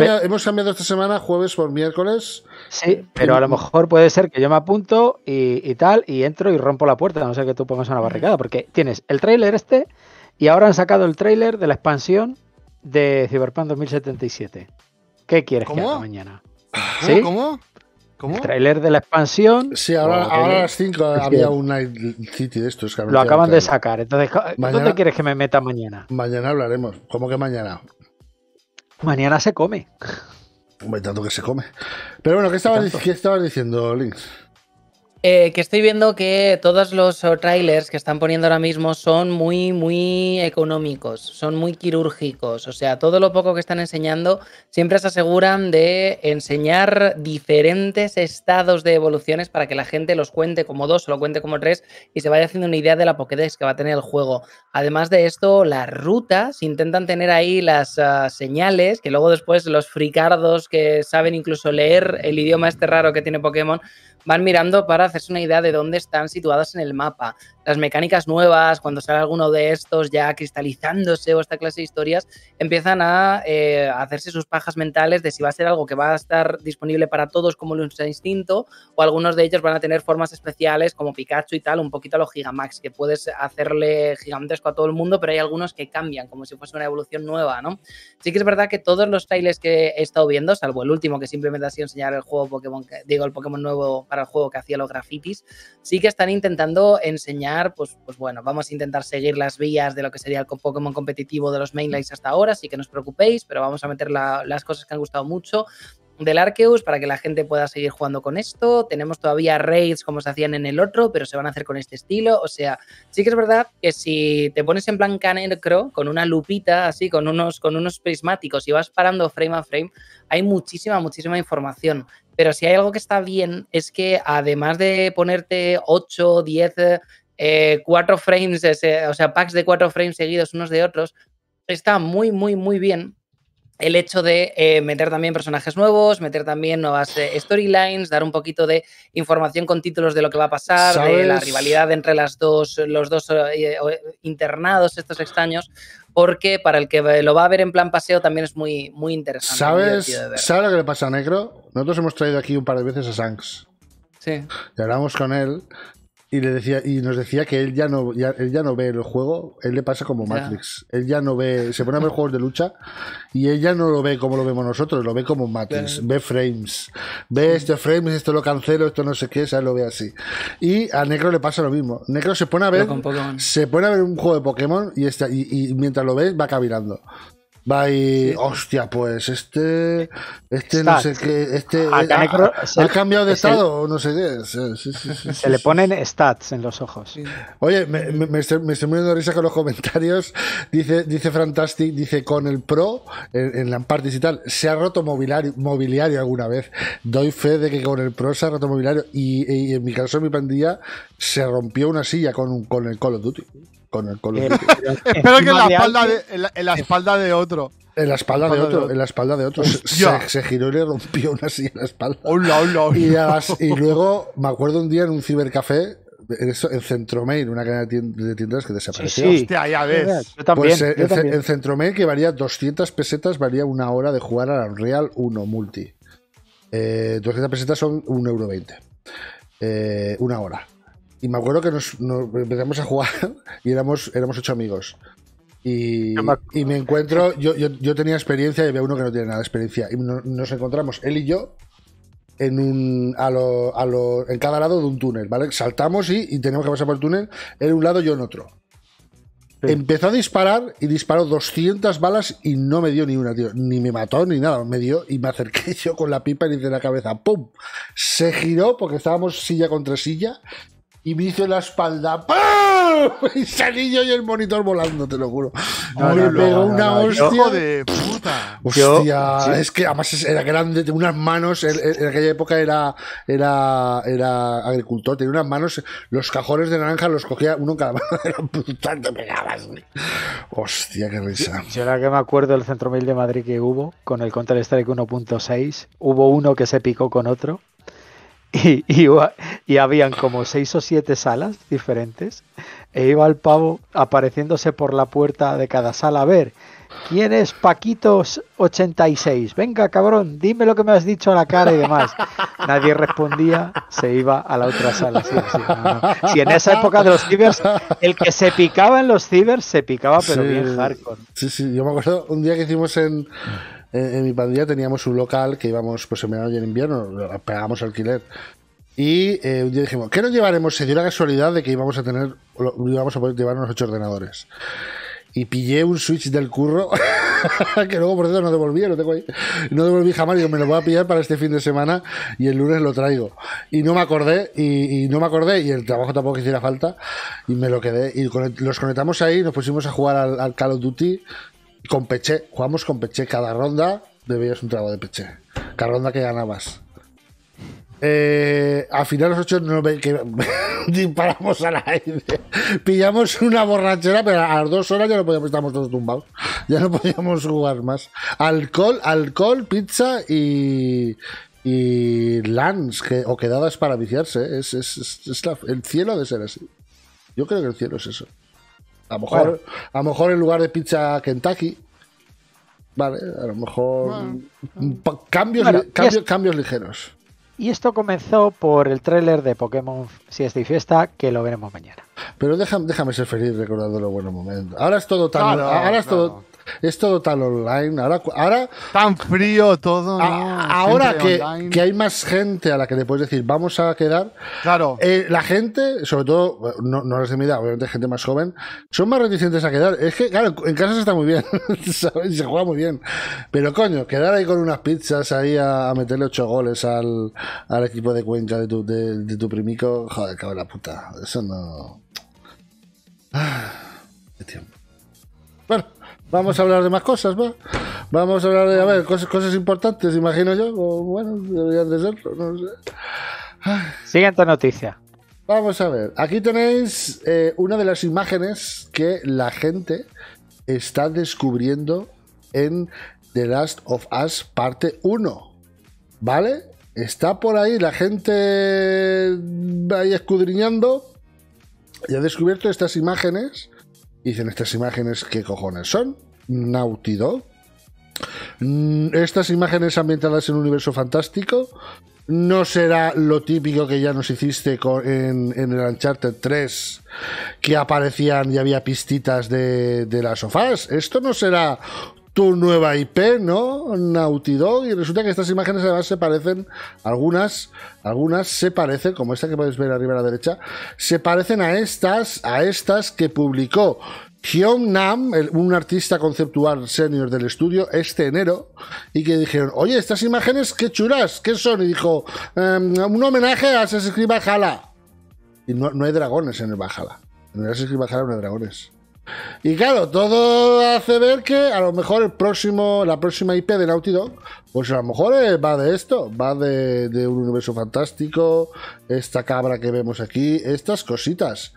cambiado esta semana jueves por miércoles. Sí, pero a lo mejor puede ser que yo me apunto y, tal, y entro y rompo la puerta, a no ser que tú pongas una barricada, porque tienes el tráiler este y ahora han sacado el tráiler de la expansión de Cyberpunk 2077. ¿Qué quieres que haga mañana? Ah, ¿Sí? ¿Cómo? ¿Cómo? El tráiler de la expansión. Sí, ahora, a las 5 había un Night City de estos. lo acaban de sacar. Entonces, ¿dónde quieres que me meta mañana? Mañana hablaremos. ¿Cómo que mañana? Mañana se come. tanto que se come. Pero bueno, ¿qué estabas, ¿qué diciendo, Links? Eh, que estoy viendo que todos los eh, trailers que están poniendo ahora mismo son muy, muy económicos, son muy quirúrgicos. O sea, todo lo poco que están enseñando siempre se aseguran de enseñar diferentes estados de evoluciones para que la gente los cuente como dos o lo cuente como tres y se vaya haciendo una idea de la Pokédex que va a tener el juego. Además de esto, las rutas intentan tener ahí las eh, señales que luego después los fricardos que saben incluso leer el idioma este raro que tiene Pokémon van mirando para hacerse una idea de dónde están situadas en el mapa las mecánicas nuevas, cuando sale alguno de estos ya cristalizándose o esta clase de historias, empiezan a, eh, hacerse sus pajas mentales de si va a ser algo que va a estar disponible para todos como el instinto, o algunos de ellos van a tener formas especiales como Pikachu y tal, un poquito a los Gigamax, que puedes hacerle gigantesco a todo el mundo, pero hay algunos que cambian, como si fuese una evolución nueva, ¿no? Sí que es verdad que todos los trailers que he estado viendo, salvo el último, que simplemente ha sido enseñar el juego Pokémon, digo, el Pokémon nuevo para el juego que hacía los grafitis, sí que están intentando enseñar pues, pues bueno, vamos a intentar seguir las vías de lo que sería el Pokémon competitivo de los mainlines hasta ahora, así que no os preocupéis, pero vamos a meter las cosas que han gustado mucho del Arceus para que la gente pueda seguir jugando con esto. Tenemos todavía raids como se hacían en el otro, pero se van a hacer con este estilo. O sea, sí que es verdad que si te pones en plan negro con una lupita así, con unos, con unos prismáticos y vas parando frame a frame, hay muchísima, muchísima información. Pero si hay algo que está bien es que además de ponerte 8, 10 eh, cuatro frames, o sea, packs de cuatro frames seguidos unos de otros, está muy, muy, muy bien el hecho de eh, meter también personajes nuevos, meter también nuevas eh, storylines, dar un poquito de información con títulos de lo que va a pasar, de la rivalidad entre las dos, los dos internados, estos extraños, porque para el que lo va a ver en plan paseo también es muy, muy interesante. ¿Sabes, ¿Sabes lo que le pasa a Negro? Nosotros hemos traído aquí un par de veces a Sanks. Sí. Y hablamos con él y, le decía, y nos decía que él ya no, ya, él ya no ve el juego, él le pasa como Matrix. Él ya no ve, se pone a ver juegos de lucha y él ya no lo ve como lo vemos nosotros, lo ve como Matrix, ve frames, ve este frames, esto lo cancelo, esto no sé qué, o sea, lo ve así. Y a Necro le pasa lo mismo. Necro se pone a ver, se pone a ver un juego de Pokémon y, está, y, mientras lo ves va cavilando. Va hostia, pues este, este no sé qué, este ha, cambiado de estado o no sé qué. se le ponen stats en los ojos. Oye, me, estoy, muriendo de risa con los comentarios. Dice, dice Fantastic, dice con el Pro, en, la parte y se ha roto mobiliario, alguna vez. Doy fe de que con el Pro se ha roto mobiliario y, en mi caso, en mi pandilla, se rompió una silla con, con el Call of Duty. Con, Espero eh, que en la, espalda de, otro. En la espalda, de otro, en la espalda de otro. Se, giró y le rompió una silla en la espalda. Y, luego me acuerdo un día en un cibercafé, en, Centro en una cadena de tiendas que desapareció. Sí, sí. Hostia, ya ves. en, que varía 200 pesetas, varía una hora de jugar a la Real 1 Multi. 200 eh, pesetas son 1,20€ eh, una hora. Y me acuerdo que nos, empezamos a jugar y éramos, éramos ocho amigos. Y, me encuentro, yo, tenía experiencia y había uno que no tiene nada de experiencia. Y nos encontramos, él y yo, en un en cada lado de un túnel, ¿vale? Saltamos y, tenemos que pasar por el túnel, él en un lado, yo en otro. Empezó a disparar y disparó 200 balas y no me dio ni una, Ni me mató ni nada. Me dio y me acerqué yo con la pipa y le hice la cabeza. ¡Pum! Se giró porque estábamos silla contra silla y me hizo la espalda. Y salí yo y el monitor volando, te lo juro. me pegó una hostia. puta. Hostia, es que además era grande, tenía unas manos. En, aquella época era, era, era agricultor, tenía unas manos. Los cajones de naranja los cogía uno cada mano. Era brutal, te Hostia, qué risa. Yo, ahora que me acuerdo del centro mil de Madrid que hubo con el Counter-Strike 1.6, hubo uno que se picó con otro y, y, habían como seis o siete salas diferentes e iba el pavo apareciéndose por la puerta de cada sala a ver quién es Paquitos 86 venga cabrón dime lo que me has dicho a la cara y demás nadie respondía se iba a la otra sala si en esa época de los cibers el que se picaba en los cibers se picaba pero bien hardcore sí sí yo me acuerdo un día que hicimos en en, mi pandilla teníamos un local que íbamos pues en verano y en invierno, pegábamos alquiler. Y un eh, día dijimos, ¿qué nos llevaremos? Se dio la casualidad de que íbamos a tener, íbamos a poder unos ocho ordenadores. Y pillé un Switch del curro, que luego por cierto no devolví, lo tengo ahí. No devolví jamás, digo, me lo voy a pillar para este fin de semana y el lunes lo traigo. Y no me acordé, y, no me acordé, y el trabajo tampoco hiciera falta, y me lo quedé. Y los conectamos ahí, nos pusimos a jugar al, al Call of Duty, con Peche, jugamos con Peche. Cada ronda debías un trago de Peche. Cada ronda que ganabas. Eh, al final los ocho no que disparamos al aire. Pillamos una borrachera, pero a las dos horas ya no podíamos, estamos todos tumbados. Ya no podíamos jugar más. Alcohol, alcohol, pizza y. Y lands que, o quedadas para viciarse. ¿eh? Es, el cielo de ser así. Yo creo que el cielo es eso. A lo mejor, a lo mejor en lugar de pizza Kentucky. Vale, a lo mejor cambios, cambios, ligeros. Y esto comenzó por el tráiler de Pokémon Siesta y Fiesta, que lo veremos mañana. Pero déjame, ser feliz recordando los buenos momentos. Ahora es todo tan. ahora es todo es todo tan online. Ahora, ahora tan frío todo. ahora que, hay más gente a la que le puedes decir, vamos a quedar. Claro. Eh, la gente, sobre todo, no, no las de mi edad, obviamente gente más joven, son más reticentes a quedar. Es que, claro, en casa se está muy bien, Se juega muy bien. Pero coño, quedar ahí con unas pizzas ahí a, meterle ocho goles al, equipo de Cuenca de tu, de, de tu primico, joder, cabrón la puta. Eso no. Ah. Vamos a hablar de más cosas, ¿va? Vamos a hablar de, a ver, cosas, importantes, imagino yo. O, bueno, deberían de serlo, no sé. Siguiente noticia. Vamos a ver, aquí tenéis eh, una de las imágenes que la gente está descubriendo en The Last of Us parte 1. ¿Vale? Está por ahí la gente ahí escudriñando y ha descubierto estas imágenes Dicen estas imágenes, ¿qué cojones son? Nautido mm, Estas imágenes ambientadas en un universo fantástico no será lo típico que ya nos hiciste en, el Uncharted 3, que aparecían y había pistitas de, de las sofás. Esto no será tu nueva IP, ¿no? Nautidog, Y resulta que estas imágenes además se parecen, algunas, algunas se parecen, como esta que podéis ver arriba a la derecha, se parecen a estas, a estas que publicó Hyun Nam, un artista conceptual senior del estudio, este enero, y que dijeron, oye, estas imágenes, qué chulas, ¿qué son? Y dijo, em, un homenaje a Assassin's Creed Y no, hay dragones en el Valhalla. En el Assassin's Creed no hay dragones. Y claro, todo hace ver que a lo mejor el próximo, la próxima IP de Naughty Dog, pues a lo mejor eh, va de esto, va de, un universo fantástico, esta cabra que vemos aquí, estas cositas.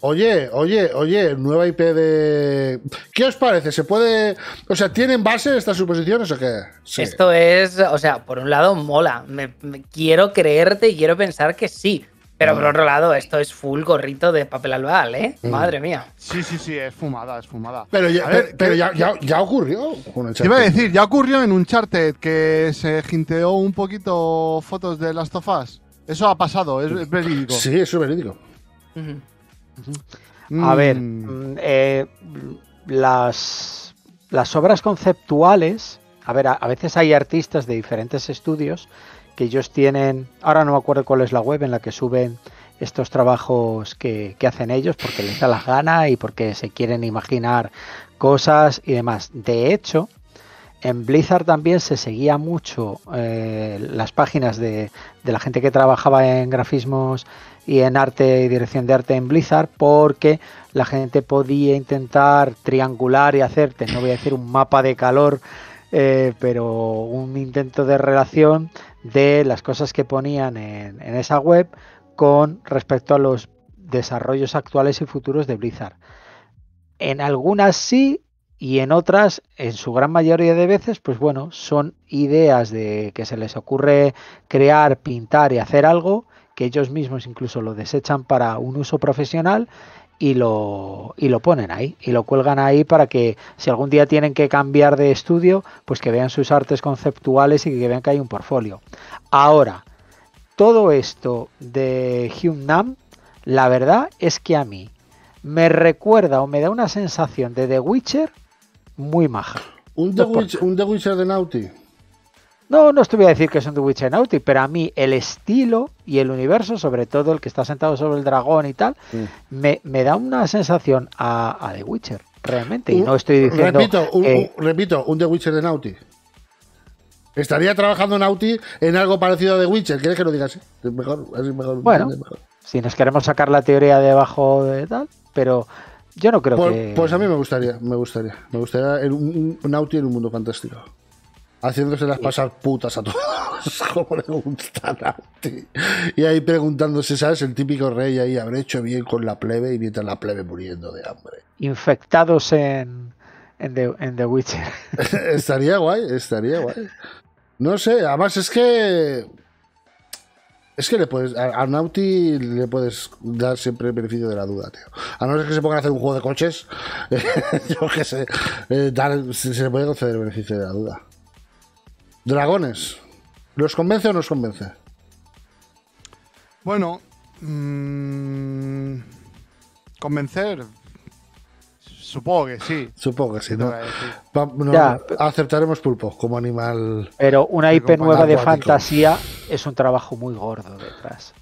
Oye, oye, oye, nueva IP de. ¿Qué os parece? ¿Se puede.? O sea, ¿tienen base estas suposiciones o qué? Esto es. O sea, por un lado, mola. quiero creerte y quiero pensar que sí. Pero por otro lado, esto es full gorrito de papel albal, ¿eh? Mm. Madre mía. Sí, sí, sí, es fumada, es fumada. Pero ya, ver, pero ya, ya, ocurrió Iba a decir, ya ocurrió en un chartet que se ginteó un poquito fotos de las tofas. Eso ha pasado, es, es verídico. Sí, es verídico. A ver, mm. Mm, eh, las, las obras conceptuales, a ver, a veces hay artistas de diferentes estudios que ellos tienen, ahora no me acuerdo cuál es la web en la que suben estos trabajos que, hacen ellos porque les da las ganas y porque se quieren imaginar cosas y demás. De hecho, en Blizzard también se seguía mucho eh, las páginas de, la gente que trabajaba en grafismos y en arte y dirección de arte en Blizzard porque la gente podía intentar triangular y hacerte, no voy a decir un mapa de calor, eh, pero un intento de relación de las cosas que ponían en, esa web con respecto a los desarrollos actuales y futuros de Blizzard. En algunas sí, y en otras, en su gran mayoría de veces, pues bueno, son ideas de que se les ocurre crear, pintar y hacer algo que ellos mismos incluso lo desechan para un uso profesional y lo, lo ponen ahí, y lo cuelgan ahí para que si algún día tienen que cambiar de estudio, pues que vean sus artes conceptuales y que vean que hay un portfolio. Ahora, todo esto de Hume Nam, la verdad es que a mí me recuerda o me da una sensación de The Witcher muy maja. Un The, Witcher, de Naughty. No, no estoy a decir que es un The Witcher Naughty, pero a mí el estilo y el universo, sobre todo el que está sentado sobre el dragón y tal, me, da una sensación a, The Witcher, realmente. y no estoy diciendo. Repito, un, repito, un The Witcher de Naughty. Estaría trabajando Naughty en algo parecido a The Witcher. ¿Quieres que lo diga Es mejor, es mejor, bueno, si nos queremos sacar la teoría debajo de tal, pero. Yo no creo pues, que. Pues a mí me gustaría, me gustaría. Me gustaría un, un en un mundo fantástico haciéndose las pasar putas a todos, como le gusta a Y ahí preguntándose, ¿sabes? El típico rey ahí, habré hecho bien con la plebe y mientras la plebe muriendo de hambre. Infectados en, en, The, Witcher. estaría guay, estaría guay. No sé, además es que. Es que le puedes. A, Nauti le puedes dar siempre el beneficio de la duda, tío. A no ser que se pongan a hacer un juego de coches. yo que sé. Eh, se le puede conceder el beneficio de la duda. Dragones. ¿Los convence o nos convence? Bueno, mm, convencer. Supongo que sí. Supongo que sí, ¿no? ya, aceptaremos pulpo como animal. Pero una IP nueva de fantasía es un trabajo muy gordo detrás.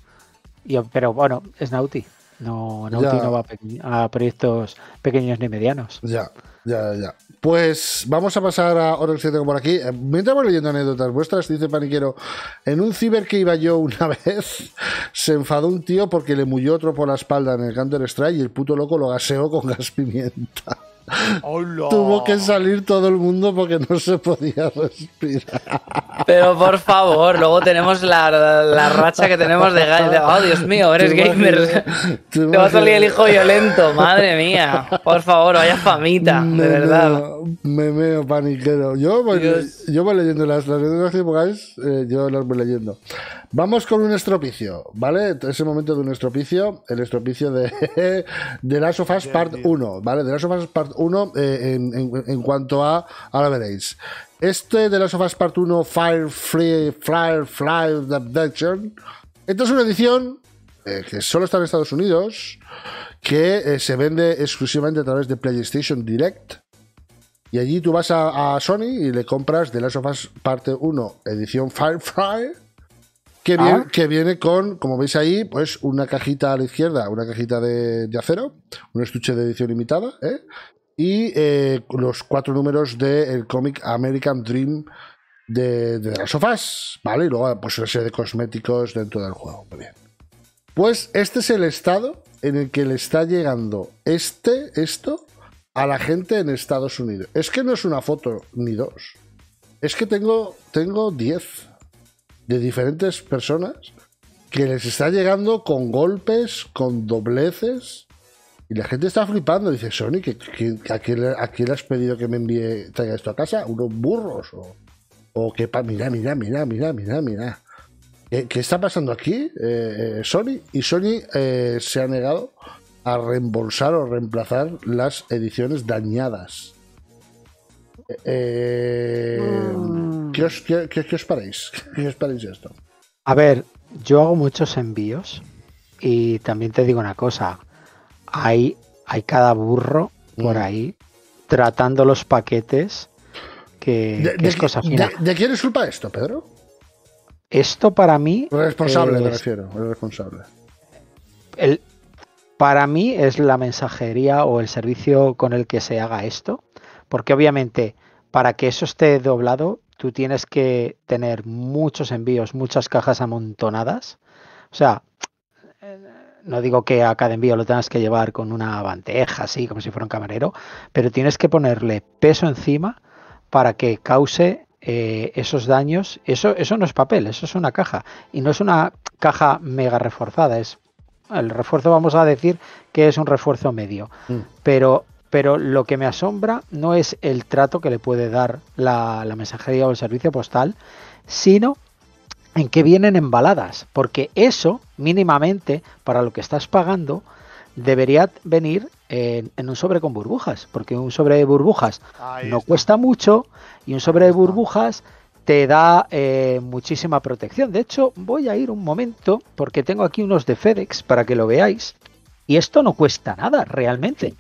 pero bueno, es Nauti. No, Nauti no va a, a proyectos pequeños ni medianos. Ya, ya, ya. Pues vamos a pasar a otro que tengo por aquí. Eh, mientras voy leyendo anécdotas vuestras, dice Paniquero, en un ciber que iba yo una vez, se enfadó un tío porque le mulló otro por la espalda en el Counter Strike y el puto loco lo gaseó con gas pimienta. Tuvo que salir todo el mundo porque no se podía respirar. Pero por favor, luego tenemos la, la, racha que tenemos de, de Oh, Dios mío, eres gamer. Te va a salir el hijo violento, madre mía. Por favor, vaya famita, de verdad. me meo paniquero. Yo voy, yo voy leyendo las, las de eh, yo las voy leyendo. Vamos con un estropicio, ¿vale? Ese momento de un estropicio, el estropicio de, The Last of Us Part 1, ¿vale? De Last of Us Part 1 eh, en, cuanto a, ahora veréis. Este de Last of Us Part 1, Firefly Free, Fire, Fly, Abduction, esta es una edición eh, que solo está en Estados Unidos, que eh, se vende exclusivamente a través de PlayStation Direct. Y allí tú vas a, Sony y le compras The Last of Us Part 1, edición Firefly Ah. que, viene, con, como veis ahí, pues una cajita a la izquierda, una cajita de, acero, un estuche de edición limitada, ¿eh? y eh, los cuatro números del cómic American Dream de, las sofás, ¿vale? Y luego pues una serie de cosméticos dentro del juego. Muy bien. Pues este es el estado en el que le está llegando este, esto, a la gente en Estados Unidos. Es que no es una foto ni dos. Es que tengo, tengo 10 de diferentes personas que les está llegando con golpes, con dobleces. Y la gente está flipando. Dice, Sony, que a, quién, le has pedido que me envíe, traiga esto a casa? ¿Unos burros? ¿O, o que Mira, mira, mira, mira, mira, mira. ¿Qué, está pasando aquí, eh, eh, Sony? Y Sony eh, se ha negado a reembolsar o reemplazar las ediciones dañadas eh, ¿qué, os, qué, ¿Qué os esto? A ver, yo hago muchos envíos y también te digo una cosa. Hay, hay cada burro por mm. ahí tratando los paquetes que, es cosa fina. De, quién es culpa esto, Pedro? Esto para mí... responsable, me refiero. responsable. El, para mí es la mensajería o el servicio con el que se haga esto porque obviamente para que eso esté doblado, tú tienes que tener muchos envíos, muchas cajas amontonadas. O sea, no digo que a cada envío lo tengas que llevar con una bandeja, así como si fuera un camarero, pero tienes que ponerle peso encima para que cause eh, esos daños. Eso, eso no es papel, eso es una caja. Y no es una caja mega reforzada, es el refuerzo, vamos a decir que es un refuerzo medio. Mm. Pero pero lo que me asombra no es el trato que le puede dar la, mensajería o el servicio postal, sino en que vienen embaladas, porque eso mínimamente para lo que estás pagando debería venir en, un sobre con burbujas, porque un sobre de burbujas no cuesta mucho y un sobre de burbujas te da eh, muchísima protección. De hecho, voy a ir un momento porque tengo aquí unos de FedEx para que lo veáis. Y esto no cuesta nada realmente.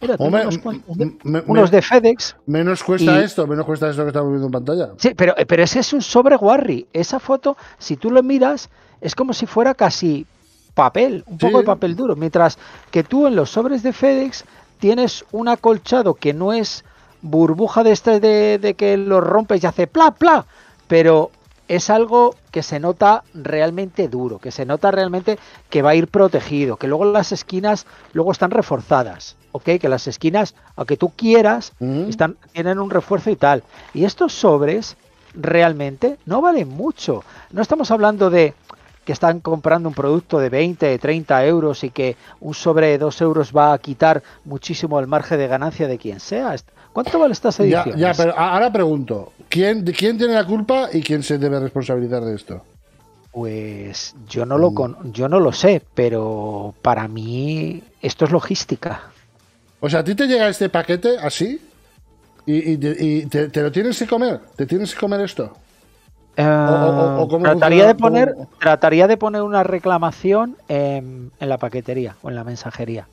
unos, de FedEx. Menos cuesta esto, menos cuesta esto que estamos viendo en pantalla. Sí, pero, pero ese es un sobre Warri. Esa foto, si tú lo miras, es como si fuera casi papel, un poco de papel duro. Mientras que tú en los sobres de FedEx tienes un acolchado que no es burbuja de este de, de que lo rompes y hace pla, pla, pero es algo que se nota realmente duro, que se nota realmente que va a ir protegido, que luego las esquinas luego están reforzadas, ¿ok? Que las esquinas, aunque tú quieras, están, tienen un refuerzo y tal. Y estos sobres realmente no valen mucho. No estamos hablando de que están comprando un producto de 20, 30 euros y que un sobre de 2 euros va a quitar muchísimo el margen de ganancia de quien sea. ¿Cuánto vale estas ediciones? ahora pregunto, ¿quién, tiene la culpa y quién se debe responsabilizar de esto? Pues yo no lo mm. con, yo no lo sé, pero para mí esto es logística. O sea, a ti te llega este paquete así y, te, lo tienes que comer, te tienes que comer esto. Ah, trataría de poner, trataría de poner una reclamación en la paquetería o en la mensajería.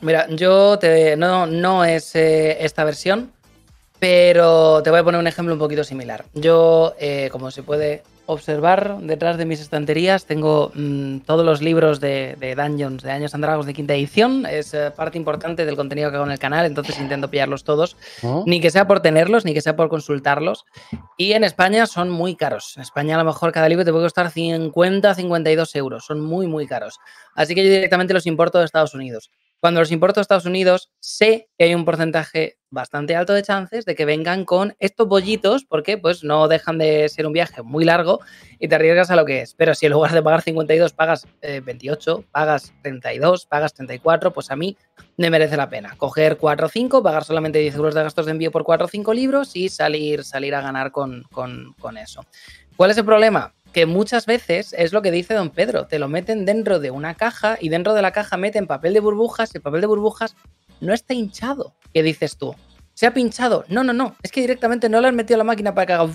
Mira, yo te, no, es eh, esta versión, pero te voy a poner un ejemplo un poquito similar. Yo, eh, como se puede observar, detrás de mis estanterías tengo mm, todos los libros de, Dungeons, de Años and Dragons de quinta edición. Es eh, parte importante del contenido que hago en el canal, entonces intento pillarlos todos. Ni que sea por tenerlos, ni que sea por consultarlos. Y en España son muy caros. En España a lo mejor cada libro te puede costar 50, 52 euros. Son muy, muy caros. Así que yo directamente los importo de Estados Unidos. Cuando los importo a Estados Unidos, sé que hay un porcentaje bastante alto de chances de que vengan con estos bollitos, porque pues no dejan de ser un viaje muy largo y te arriesgas a lo que es. Pero si en lugar de pagar 52 pagas 28, eh, pagas 32, pagas 34, pues a mí me merece la pena. Coger 4 o 5, pagar solamente 10 euros de gastos de envío por 4 o 5 libros y salir, salir a ganar con, con, con eso. ¿Cuál es el problema? que muchas veces es lo que dice don Pedro, te lo meten dentro de una caja y dentro de la caja meten papel de burbujas y el papel de burbujas no está hinchado, ¿qué dices tú? ¿Se ha pinchado? No, no, no, es que directamente no le han metido a la máquina para que haga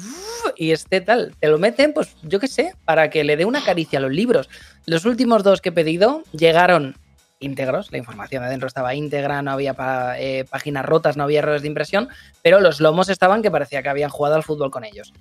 y esté tal, te lo meten pues yo qué sé, para que le dé una caricia a los libros. Los últimos dos que he pedido llegaron íntegros, la información adentro estaba íntegra, no había eh, páginas rotas, no había errores de impresión, pero los lomos estaban que parecía que habían jugado al fútbol con ellos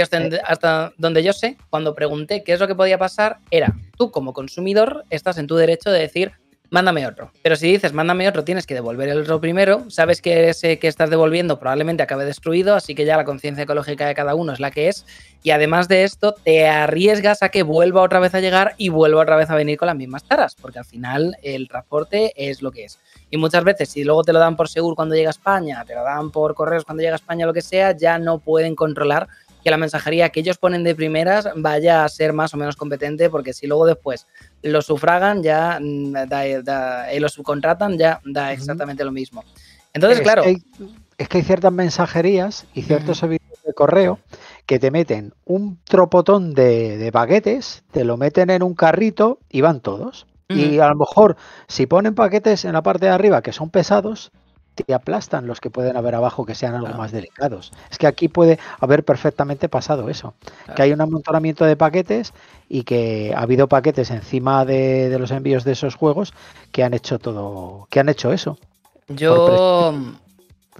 hasta, donde yo sé, cuando pregunté qué es lo que podía pasar, era tú como consumidor estás en tu derecho de decir, mándame otro. Pero si dices, mándame otro, tienes que devolver el otro primero. Sabes que ese eh, que estás devolviendo probablemente acabe destruido, así que ya la conciencia ecológica de cada uno es la que es. Y además de esto, te arriesgas a que vuelva otra vez a llegar y vuelva otra vez a venir con las mismas taras, porque al final el transporte es lo que es. Y muchas veces, si luego te lo dan por seguro cuando llega a España, te lo dan por correos cuando llega a España, lo que sea, ya no pueden controlar que la mensajería que ellos ponen de primeras vaya a ser más o menos competente, porque si luego después lo sufragan, ya y mm, eh, eh, lo subcontratan, ya da exactamente lo mismo. Entonces, claro. es que hay ciertas mensajerías y ciertos servicios de correo que te meten un tropotón de, paquetes, te lo meten en un carrito y van todos. Y a lo mejor, si ponen paquetes en la parte de arriba que son pesados, te aplastan los que pueden haber abajo que sean algo más delicados. Es que aquí puede haber perfectamente pasado eso, que hay un amontonamiento de paquetes y que ha habido paquetes encima de, de, los envíos de esos juegos que han hecho todo, que han hecho eso. Yo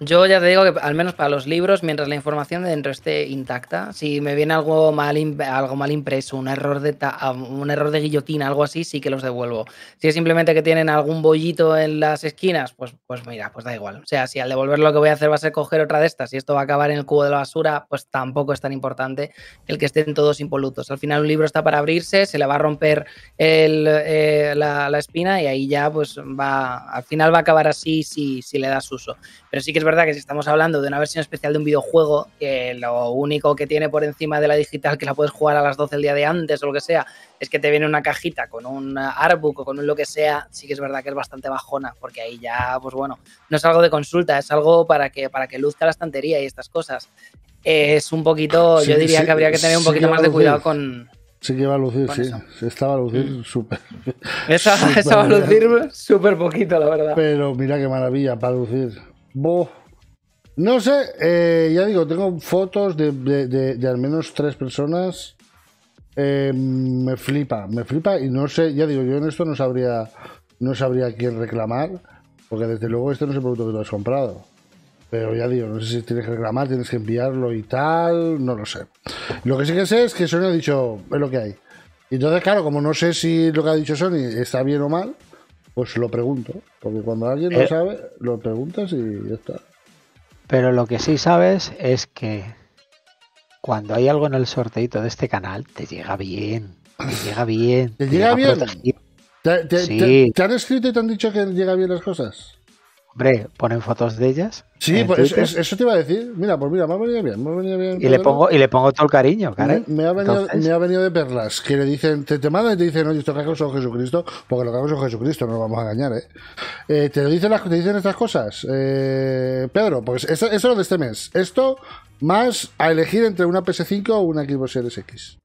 yo ya te digo que al menos para los libros, mientras la información de dentro esté intacta, si me viene algo mal, algo mal impreso, un error, de ah, un error de guillotina, algo así, sí que los devuelvo. Si es simplemente que tienen algún bollito en las esquinas, pues, pues mira, pues da igual. O sea, si al devolver lo que voy a hacer va a ser coger otra de estas y esto va a acabar en el cubo de la basura, pues tampoco es tan importante el que estén todos impolutos. Al final un libro está para abrirse, se le va a romper eh, la, espina y ahí ya pues va, al final va a acabar así si, si le das uso. Pero sí que es verdad que si estamos hablando de una versión especial de un videojuego, que lo único que tiene por encima de la digital, que la puedes jugar a las 12 el día de antes o lo que sea, es que te viene una cajita con un artbook o con un lo que sea, sí que es verdad que es bastante bajona, porque ahí ya, pues bueno, no es algo de consulta, es algo para que, para que luzca la estantería y estas cosas. Es un poquito, yo diría que habría que tener un poquito más de cuidado con, Sí que va a lucir, sí. Estaba a lucir mm. súper. Esa, va a lucir súper poquito, la verdad. Pero mira qué maravilla para lucir. No sé, eh, ya digo, tengo fotos de, al menos tres personas. Eh, me flipa, me flipa y no sé, ya digo, yo en esto no sabría, no sabría quién reclamar, porque desde luego este no es el producto que tú has comprado. Pero ya digo, no sé si tienes que reclamar, tienes que enviarlo y tal, no lo sé. Lo que sí que sé es que Sony ha dicho, es lo que hay. Entonces, claro, como no sé si lo que ha dicho Sony está bien o mal, pues lo pregunto, porque cuando alguien lo eh. sabe, lo preguntas y ya está. Pero lo que sí sabes es que cuando hay algo en el sorteito de este canal, te llega bien. Te llega bien. ¿Te, llega, bien? ¿Te han escrito y te han dicho que llega bien las cosas? Hombre, ponen fotos de ellas. Sí, pues eso, eso, te iba a decir. Mira, pues mira, me ha venido bien. Me venido bien y, le pongo, y le pongo todo el cariño, caray. Me, ha venido, me, ha venido, de perlas, que le dicen, te, te mandan y te dicen, oye, estos cascos son Jesucristo, porque los cascos son Jesucristo, no nos vamos a engañar, ¿eh? eh te, lo dicen te dicen estas cosas. Eh, Pedro, pues eso es lo de este mes. Esto más a elegir entre una PS5 o una Xbox Series X.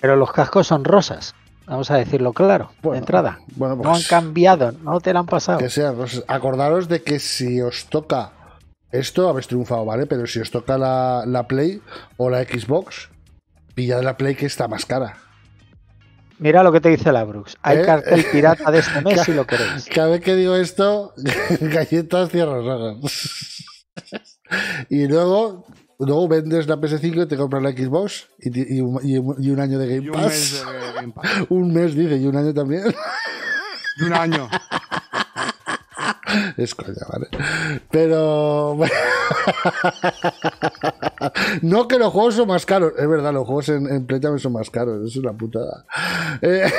Pero los cascos son rosas. Vamos a decirlo claro, de entrada. Pues no han cambiado, no te lo han pasado. Que sea, pues, acordaros de que si os toca esto, habéis triunfado, ¿vale? Pero si os toca la, la Play o la Xbox, de la Play que está más cara. Mira lo que te dice la Brooks. Hay ¿Eh? cartel pirata de este mes si lo queréis. Cada vez que digo esto, galletas cierras. y luego luego vendes la PS5 te compras la Xbox y, y, un, año de Game Pass. un mes de Game Pass. un mes, dice, y un año también. y un año. Es coña, ¿vale? Pero. no que los juegos son más caros. Es verdad, los juegos en, en son más caros. Es una putada. Eh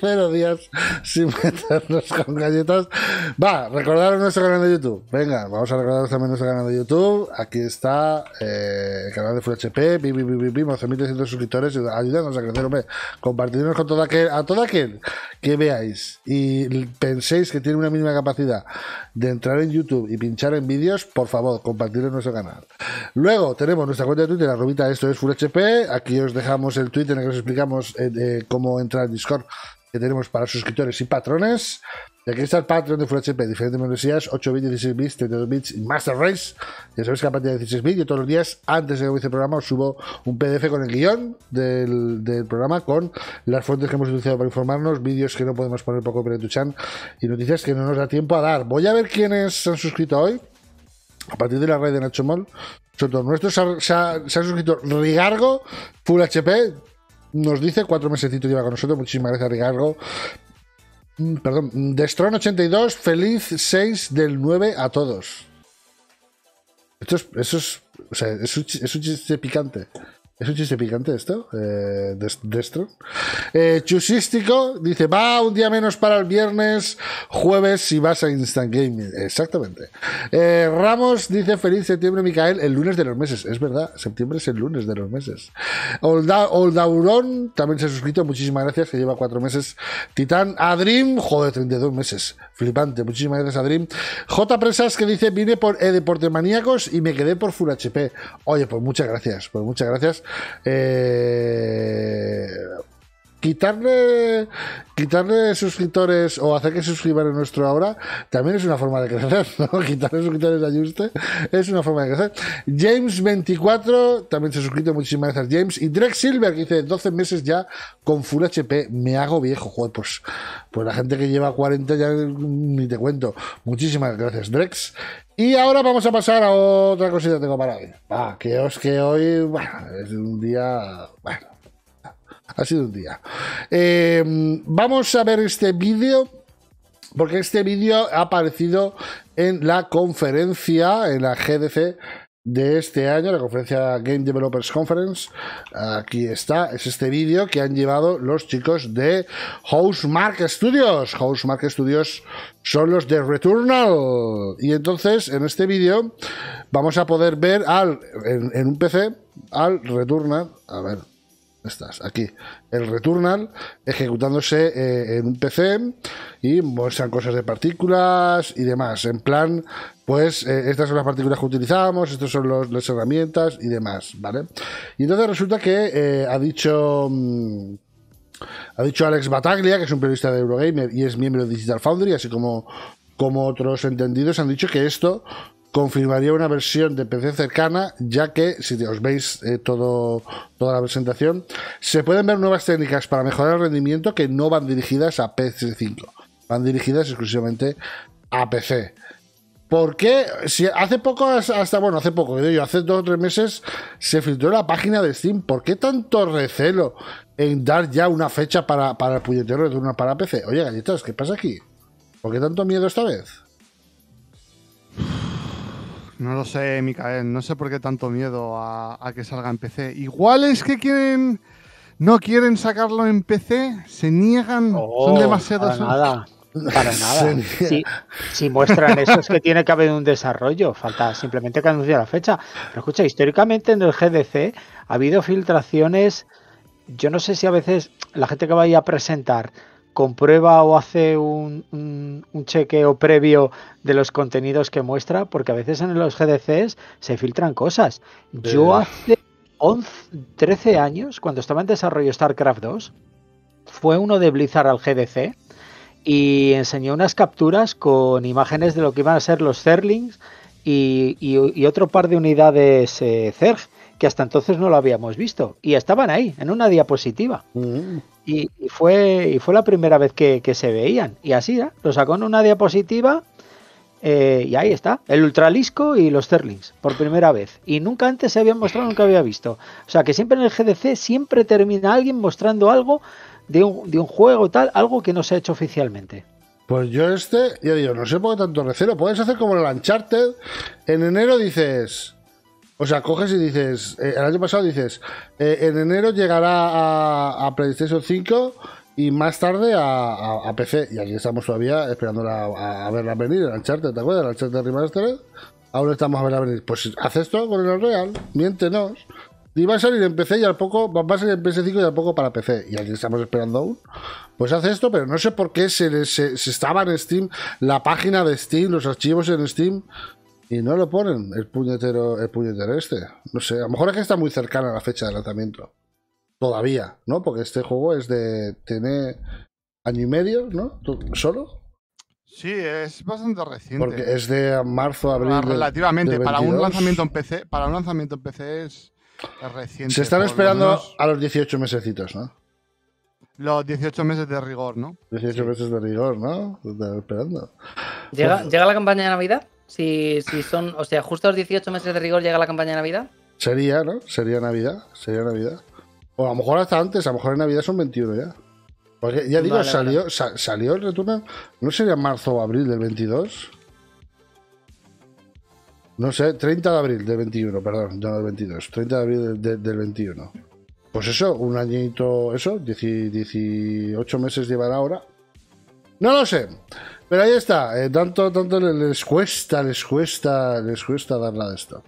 cero días sin meternos con galletas. Va, recordaros nuestro canal de YouTube. Venga, vamos a recordar también nuestro canal de YouTube. Aquí está eh, el canal de Full HP, 1.300 suscriptores. ayudadnos a crecer, hombre. Compartidnos con toda aquel, a todo aquel que veáis y penséis que tiene una mínima capacidad de entrar en YouTube y pinchar en vídeos, por favor, compartir en nuestro canal. Luego tenemos nuestra cuenta de Twitter, la rubita, esto es Full HP. Aquí os dejamos el Twitter en el que os explicamos eh, cómo entrar al Discord que tenemos para suscriptores y patrones. Y aquí está el Patreon de Full HP, diferentes membresías, 8 bits, 16 bits, 32 bits y Master Race. Ya sabéis que a partir de 16 bits, yo todos los días, antes de que comience el programa, os subo un PDF con el guión del, programa, con las fuentes que hemos utilizado para informarnos, vídeos que no podemos poner poco en tu Tuchan y noticias que no nos da tiempo a dar. Voy a ver quiénes se han suscrito hoy. A partir de la red de Nacho Mol, sobre todo nuestros se han suscrito Rigargo, Full HP, nos dice cuatro mesecitos lleva con nosotros. Muchísimas gracias, Ricardo. Mm, perdón, Destron82, feliz 6 del 9 a todos. Esto es, eso es, o sea, es un chiste picante. ¿Es un chiste picante esto? Eh, destro. Eh, chusístico dice: Va un día menos para el viernes, jueves si vas a Instant Gaming. Exactamente. Eh, Ramos dice: Feliz septiembre, Micael. El lunes de los meses. Es verdad, septiembre es el lunes de los meses. Oldaurón, Oldauron también se ha suscrito. Muchísimas gracias, que lleva cuatro meses. Titán Adrim, joder, 32 meses. Flipante. Muchísimas gracias, Adrim. J. Presas que dice: Vine por e Deporte Maníacos y me quedé por Full HP. Oye, pues muchas gracias. Pues muchas gracias. えー、quitarle quitarle suscriptores o hacer que se suscriban a nuestro ahora también es una forma de crecer, ¿no? Quitarle suscriptores a Juste es una forma de crecer. James24 también se ha suscrito, muchísimas gracias, James. Y DreX Silver, que dice 12 meses ya con Full HP, me hago viejo, joder, pues, pues la gente que lleva 40 ya ni te cuento. Muchísimas gracias, Drex. Y ahora vamos a pasar a otra cosita que tengo para hoy. Ah, que, os, que hoy, es un día, bueno, ha sido un día. Eh, vamos a ver este vídeo. Porque este vídeo ha aparecido en la conferencia, en la GDC de este año, la conferencia Game Developers Conference. Aquí está, es este vídeo que han llevado los chicos de Housemark Studios. Housemark Studios son los de Returnal. Y entonces, en este vídeo, vamos a poder ver al, en, en un PC al Returnal. A ver, Estás aquí. El Returnal ejecutándose eh, en un PC y muestran cosas de partículas y demás. En plan, pues eh, estas son las partículas que utilizamos, estas son las herramientas y demás, ¿vale? Y entonces resulta que eh, ha dicho... Mm, ha dicho Alex Bataglia, que es un periodista de Eurogamer y es miembro de Digital Foundry, así como, como otros entendidos, han dicho que esto confirmaría una versión de PC cercana, ya que, si os veis eh, todo, toda la presentación, se pueden ver nuevas técnicas para mejorar el rendimiento que no van dirigidas a PC5, van dirigidas exclusivamente a PC. ¿Por qué? Si hace poco, hasta bueno, hace poco, yo, hace dos o tres meses se filtró la página de Steam. ¿Por qué tanto recelo en dar ya una fecha para, para el puñetero de una para PC? Oye, galletas, ¿qué pasa aquí? ¿Por qué tanto miedo esta vez? No lo sé, Micael, no sé por qué tanto miedo a, que salga en PC. Igual es que quieren, no quieren sacarlo en PC, se niegan, son oh, demasiados. Para nada, para nada. si, si, muestran eso es que tiene que haber un desarrollo, falta simplemente que anuncie la fecha. Pero escucha, históricamente en el GDC ha habido filtraciones, yo no sé si a veces la gente que vaya a presentar comprueba o hace un, chequeo previo de los contenidos que muestra, porque a veces en los GDCs se filtran cosas. Yo hace 11, 13 años, cuando estaba en desarrollo StarCraft 2, fue uno de Blizzard al GDC y enseñó unas capturas con imágenes de lo que iban a ser los Zerlings y, otro par de unidades eh, Zerg, que hasta entonces no lo habíamos visto, y estaban ahí, en una diapositiva. Mm. Y, fue, y fue la primera vez que, se veían. Y así, ¿eh? lo sacó en una diapositiva eh, y ahí está, el Ultralisco y los Sterlings, por primera vez. Y nunca antes se habían mostrado, nunca había visto. O sea, que siempre en el GDC siempre termina alguien mostrando algo de un, juego tal, algo que no se ha hecho oficialmente. Pues yo este, ya digo, no sé por qué tanto recelo. Puedes hacer como el Uncharted. En enero dices, o sea, coges y dices, eh, el año pasado dices, eh, en enero llegará a, PlayStation 5 y más tarde a, PC. Y aquí estamos todavía esperando a, verla venir, el Uncharted, ¿te acuerdas? El Uncharted Remastered. Ahora estamos a verla venir. Pues haces esto con el Real, miéntenos. Y va a salir en PC y al poco, va a salir en PS5 y al poco para PC. Y aquí estamos esperando aún. Pues hace esto, pero no sé por qué se, se, se estaba en Steam, la página de Steam, los archivos en Steam, y no lo ponen, el puñetero, el puñetero este. No sé, a lo mejor es que está muy cercana la fecha de lanzamiento. Todavía, ¿no? Porque este juego es de. Tiene año y medio, ¿no? ¿Solo? Sí, es bastante reciente. Porque es de marzo, abril. Ah, relativamente, para un lanzamiento en PC, para un lanzamiento en PC es, reciente. Se están esperando a los 18 mesecitos, ¿no? Los 18 meses de rigor, ¿no? 18 meses de rigor, ¿no? Están esperando. ¿Llega la campaña de Navidad? Si, son, o sea, justo a los 18 meses de rigor llega la campaña de Navidad. Sería, ¿no? Sería Navidad, sería Navidad. O a lo mejor hasta antes, a lo mejor en Navidad son 21 ya. Porque ya digo, salió, salió el retorno? ¿no sería marzo o abril del 22? No sé, 30 de abril del 21, perdón, no del 22, 30 de abril del 21. Pues eso, un añito, eso, 18 meses llevará ahora. No lo sé. Pero ahí está, eh, tanto, tanto les cuesta, les cuesta, les cuesta darla de esto.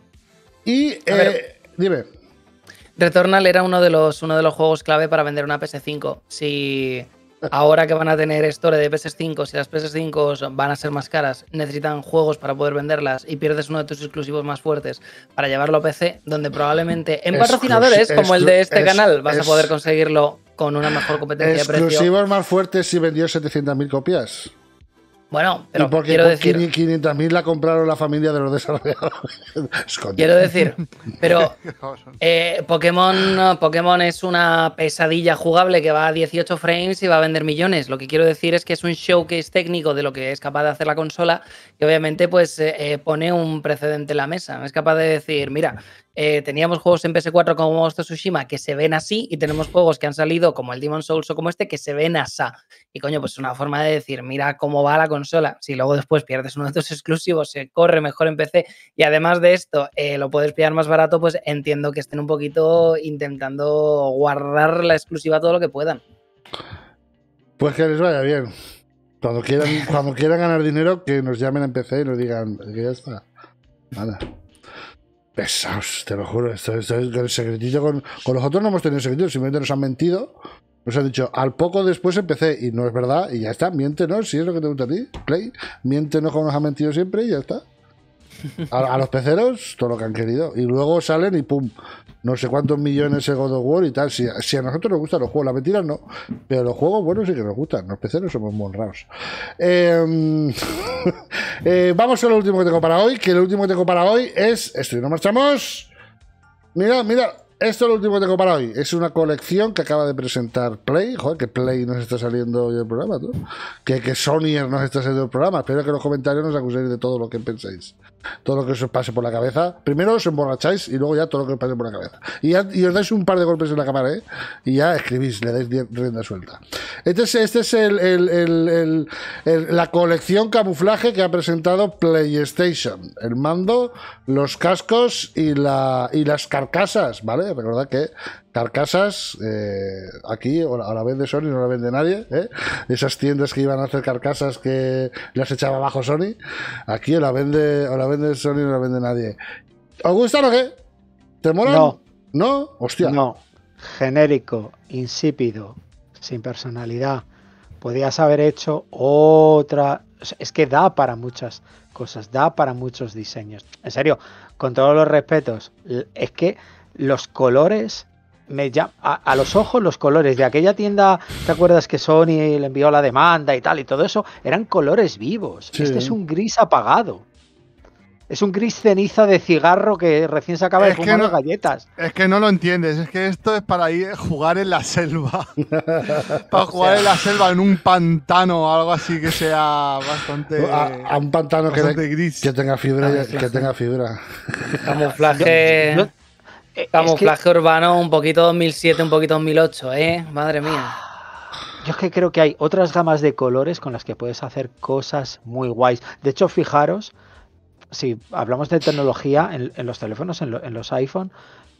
Y, eh, dime. Returnal era uno de, los, uno de los juegos clave para vender una PS5. Si ahora que van a tener store de PS5, si las PS5 van a ser más caras, necesitan juegos para poder venderlas y pierdes uno de tus exclusivos más fuertes para llevarlo a PC, donde probablemente en patrocinadores como el de este canal vas a poder conseguirlo con una mejor competencia de precio. Exclusivos más fuertes si vendió 700.000 copias. Bueno, pero porque, quiero decir... 500.000 la compraron la familia de los desarrolladores. quiero decir, pero eh, Pokémon, es una pesadilla jugable que va a 18 frames y va a vender millones. Lo que quiero decir es que es un showcase técnico de lo que es capaz de hacer la consola y obviamente pues eh, eh, pone un precedente en la mesa. Es capaz de decir, mira, eh, teníamos juegos en PS4 como Ghost of Tsushima que se ven así y tenemos juegos que han salido como el Demon Souls o como este que se ven así Y coño, pues es una forma de decir, mira cómo va la consola. Si luego después pierdes uno de tus exclusivos, se corre mejor en PC y además de esto eh, lo puedes pillar más barato, pues entiendo que estén un poquito intentando guardar la exclusiva todo lo que puedan. Pues que les vaya bien. Cuando quieran, cuando quieran ganar dinero, que nos llamen en PC y nos digan que ya está. Nada pesados, te lo juro. Esto, es el secretito con, con, los otros no hemos tenido secretillo, simplemente nos han mentido. Nos han dicho, al poco después empecé, y no es verdad, y ya está, no si es lo que te gusta a ti, Clay, miéntenos como nos han mentido siempre y ya está. A, los peceros, todo lo que han querido. Y luego salen y pum, no sé cuántos millones de God of War y tal. Si, a nosotros nos gustan los juegos, la mentira no. Pero los juegos buenos sí que nos gustan. Los peceros somos muy honrados. Em, eh, vamos a lo último que tengo para hoy. Que lo último que tengo para hoy es esto. Y nos marchamos. Mira, mira, esto es lo último que tengo para hoy. Es una colección que acaba de presentar Play. Joder, que Play nos está saliendo hoy el programa, Que, que Sony nos está saliendo el programa. Espero que en los comentarios nos acuséis de todo lo que pensáis todo lo que os pase por la cabeza. Primero os emborracháis y luego ya todo lo que os pase por la cabeza. Y, os dais un par de golpes en la cámara, ¿eh? Y ya escribís, le dais rienda suelta. Este es, este es el, la colección camuflaje que ha presentado PlayStation. El mando, los cascos y, la, y las carcasas, ¿vale? Recordad que carcasas eh, aquí a la vende Sony no la vende nadie ¿eh? esas tiendas que iban a hacer carcasas que las echaba abajo Sony aquí o la vende o vende Sony no la vende nadie ¿os gustan o qué? ¿te molan? no ¿no? hostia no genérico insípido sin personalidad podías haber hecho otra es que da para muchas cosas da para muchos diseños en serio con todos los respetos es que los colores a, los ojos los colores de aquella tienda, ¿te acuerdas que Sony le envió la demanda y tal y todo eso? Eran colores vivos. Este es un gris apagado. Es un gris ceniza de cigarro que recién se acaba de comer las galletas. Es que no lo entiendes, es que esto es para ir a jugar en la selva. para jugar en la selva, en un pantano o algo así que sea bastante. A, un pantano que, gris. que tenga fibra. Que tenga fibra. Camuflaje. Eh, Camuflaje urbano un poquito 2007, un poquito 2008, ¿eh? Madre mía. Yo es que creo que hay otras gamas de colores con las que puedes hacer cosas muy guays. De hecho, fijaros, si hablamos de tecnología en, los teléfonos, en, los iPhone,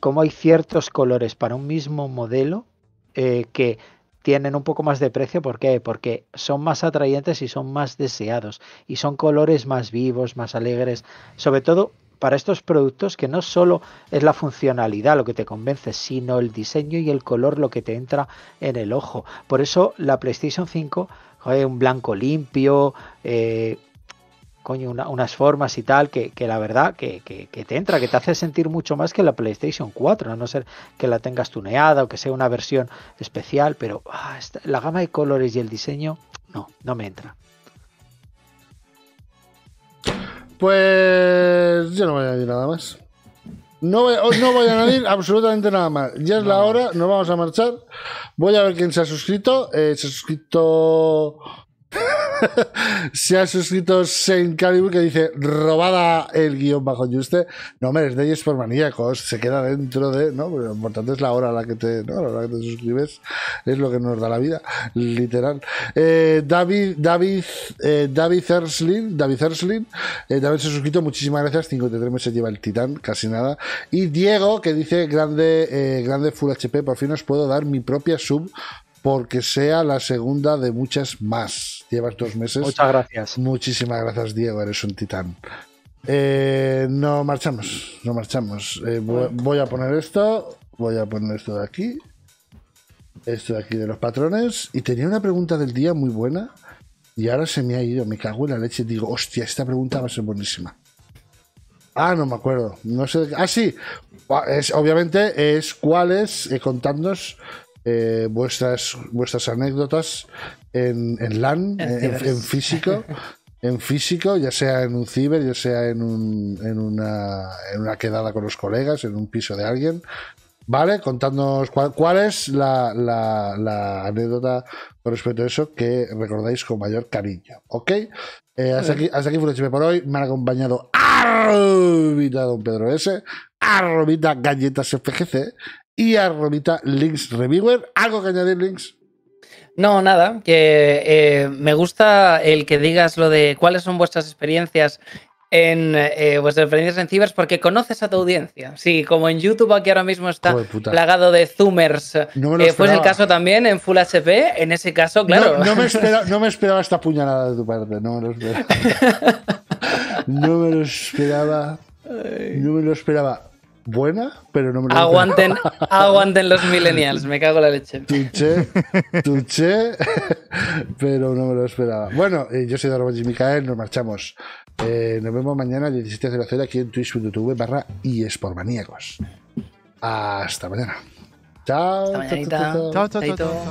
cómo hay ciertos colores para un mismo modelo eh, que tienen un poco más de precio. ¿Por qué? Porque son más atrayentes y son más deseados. Y son colores más vivos, más alegres. Sobre todo para estos productos que no solo es la funcionalidad lo que te convence, sino el diseño y el color lo que te entra en el ojo. Por eso la PlayStation 5, un blanco limpio, eh, unas formas y tal, que, la verdad que, te entra, que te hace sentir mucho más que la PlayStation 4, a no ser que la tengas tuneada o que sea una versión especial, pero ah, la gama de colores y el diseño, no, no me entra. Pues yo no voy a decir nada más. No, oh, no voy a añadir absolutamente nada más. Ya es la hora, nos vamos a marchar. Voy a ver quién se ha suscrito. Eh, se ha suscrito se ha suscrito Saint Calibur que dice robada el guión bajo Juste. No, hombre, es de ellos por maníacos. Se queda dentro de. No, pero lo importante es la hora a la que te, ¿no? la que te suscribes. Es lo que nos da la vida, literal. Eh, David, David, eh, David Erslin, David Erslin, eh, David se ha suscrito. Muchísimas gracias. 53 meses lleva el titán, casi nada. Y Diego, que dice grande, eh, grande Full HP. Por fin os puedo dar mi propia sub porque sea la segunda de muchas más. Llevas dos meses. Muchas gracias. Muchísimas gracias, Diego. Eres un titán. Eh, no marchamos, no marchamos. Eh, voy, a poner esto, voy a poner esto de aquí, esto de aquí de los patrones. Y tenía una pregunta del día muy buena y ahora se me ha ido, me cago en la leche. Digo, hostia, esta pregunta va a ser buenísima. Ah, no me acuerdo. No sé. Ah, sí. Ah, es, obviamente es cuáles, es. Eh, vuestras, vuestras anécdotas en, LAN, en, físico. en físico, ya sea en un ciber, ya sea en, una, quedada con los colegas, en un piso de alguien. ¿Vale? Contadnos cuál, es la, anécdota con respecto a eso que recordáis con mayor cariño. ¿Ok? Eh, hasta, aquí, fue el por hoy. Me han acompañado Arrobita Don Pedro S, Arrobita Galletas FGC y Arrobita Links Reviewer. ¿Algo que añadir, Links? No, nada, que eh, me gusta el que digas lo de cuáles son vuestras experiencias en eh, vuestras experiencias en cibers porque conoces a tu audiencia. Sí, como en YouTube aquí ahora mismo está plagado de zoomers. No eh, fue el caso también en Full HP, en ese caso, claro. No, me, esperaba, no me, esperaba, esta puñalada de tu parte, no me lo esperaba. no me lo esperaba. No me lo esperaba buena, pero no me lo aguanten, aguanten los millennials, me cago en la leche. tuche, tuche pero no me lo esperaba. Bueno, eh, yo soy Darwin y Micael, nos marchamos. Eh, nos vemos mañana 17.00 aquí en twitch.tv barra esportmaníacos. Hasta mañana. Chao. chao, chao, chao, chao.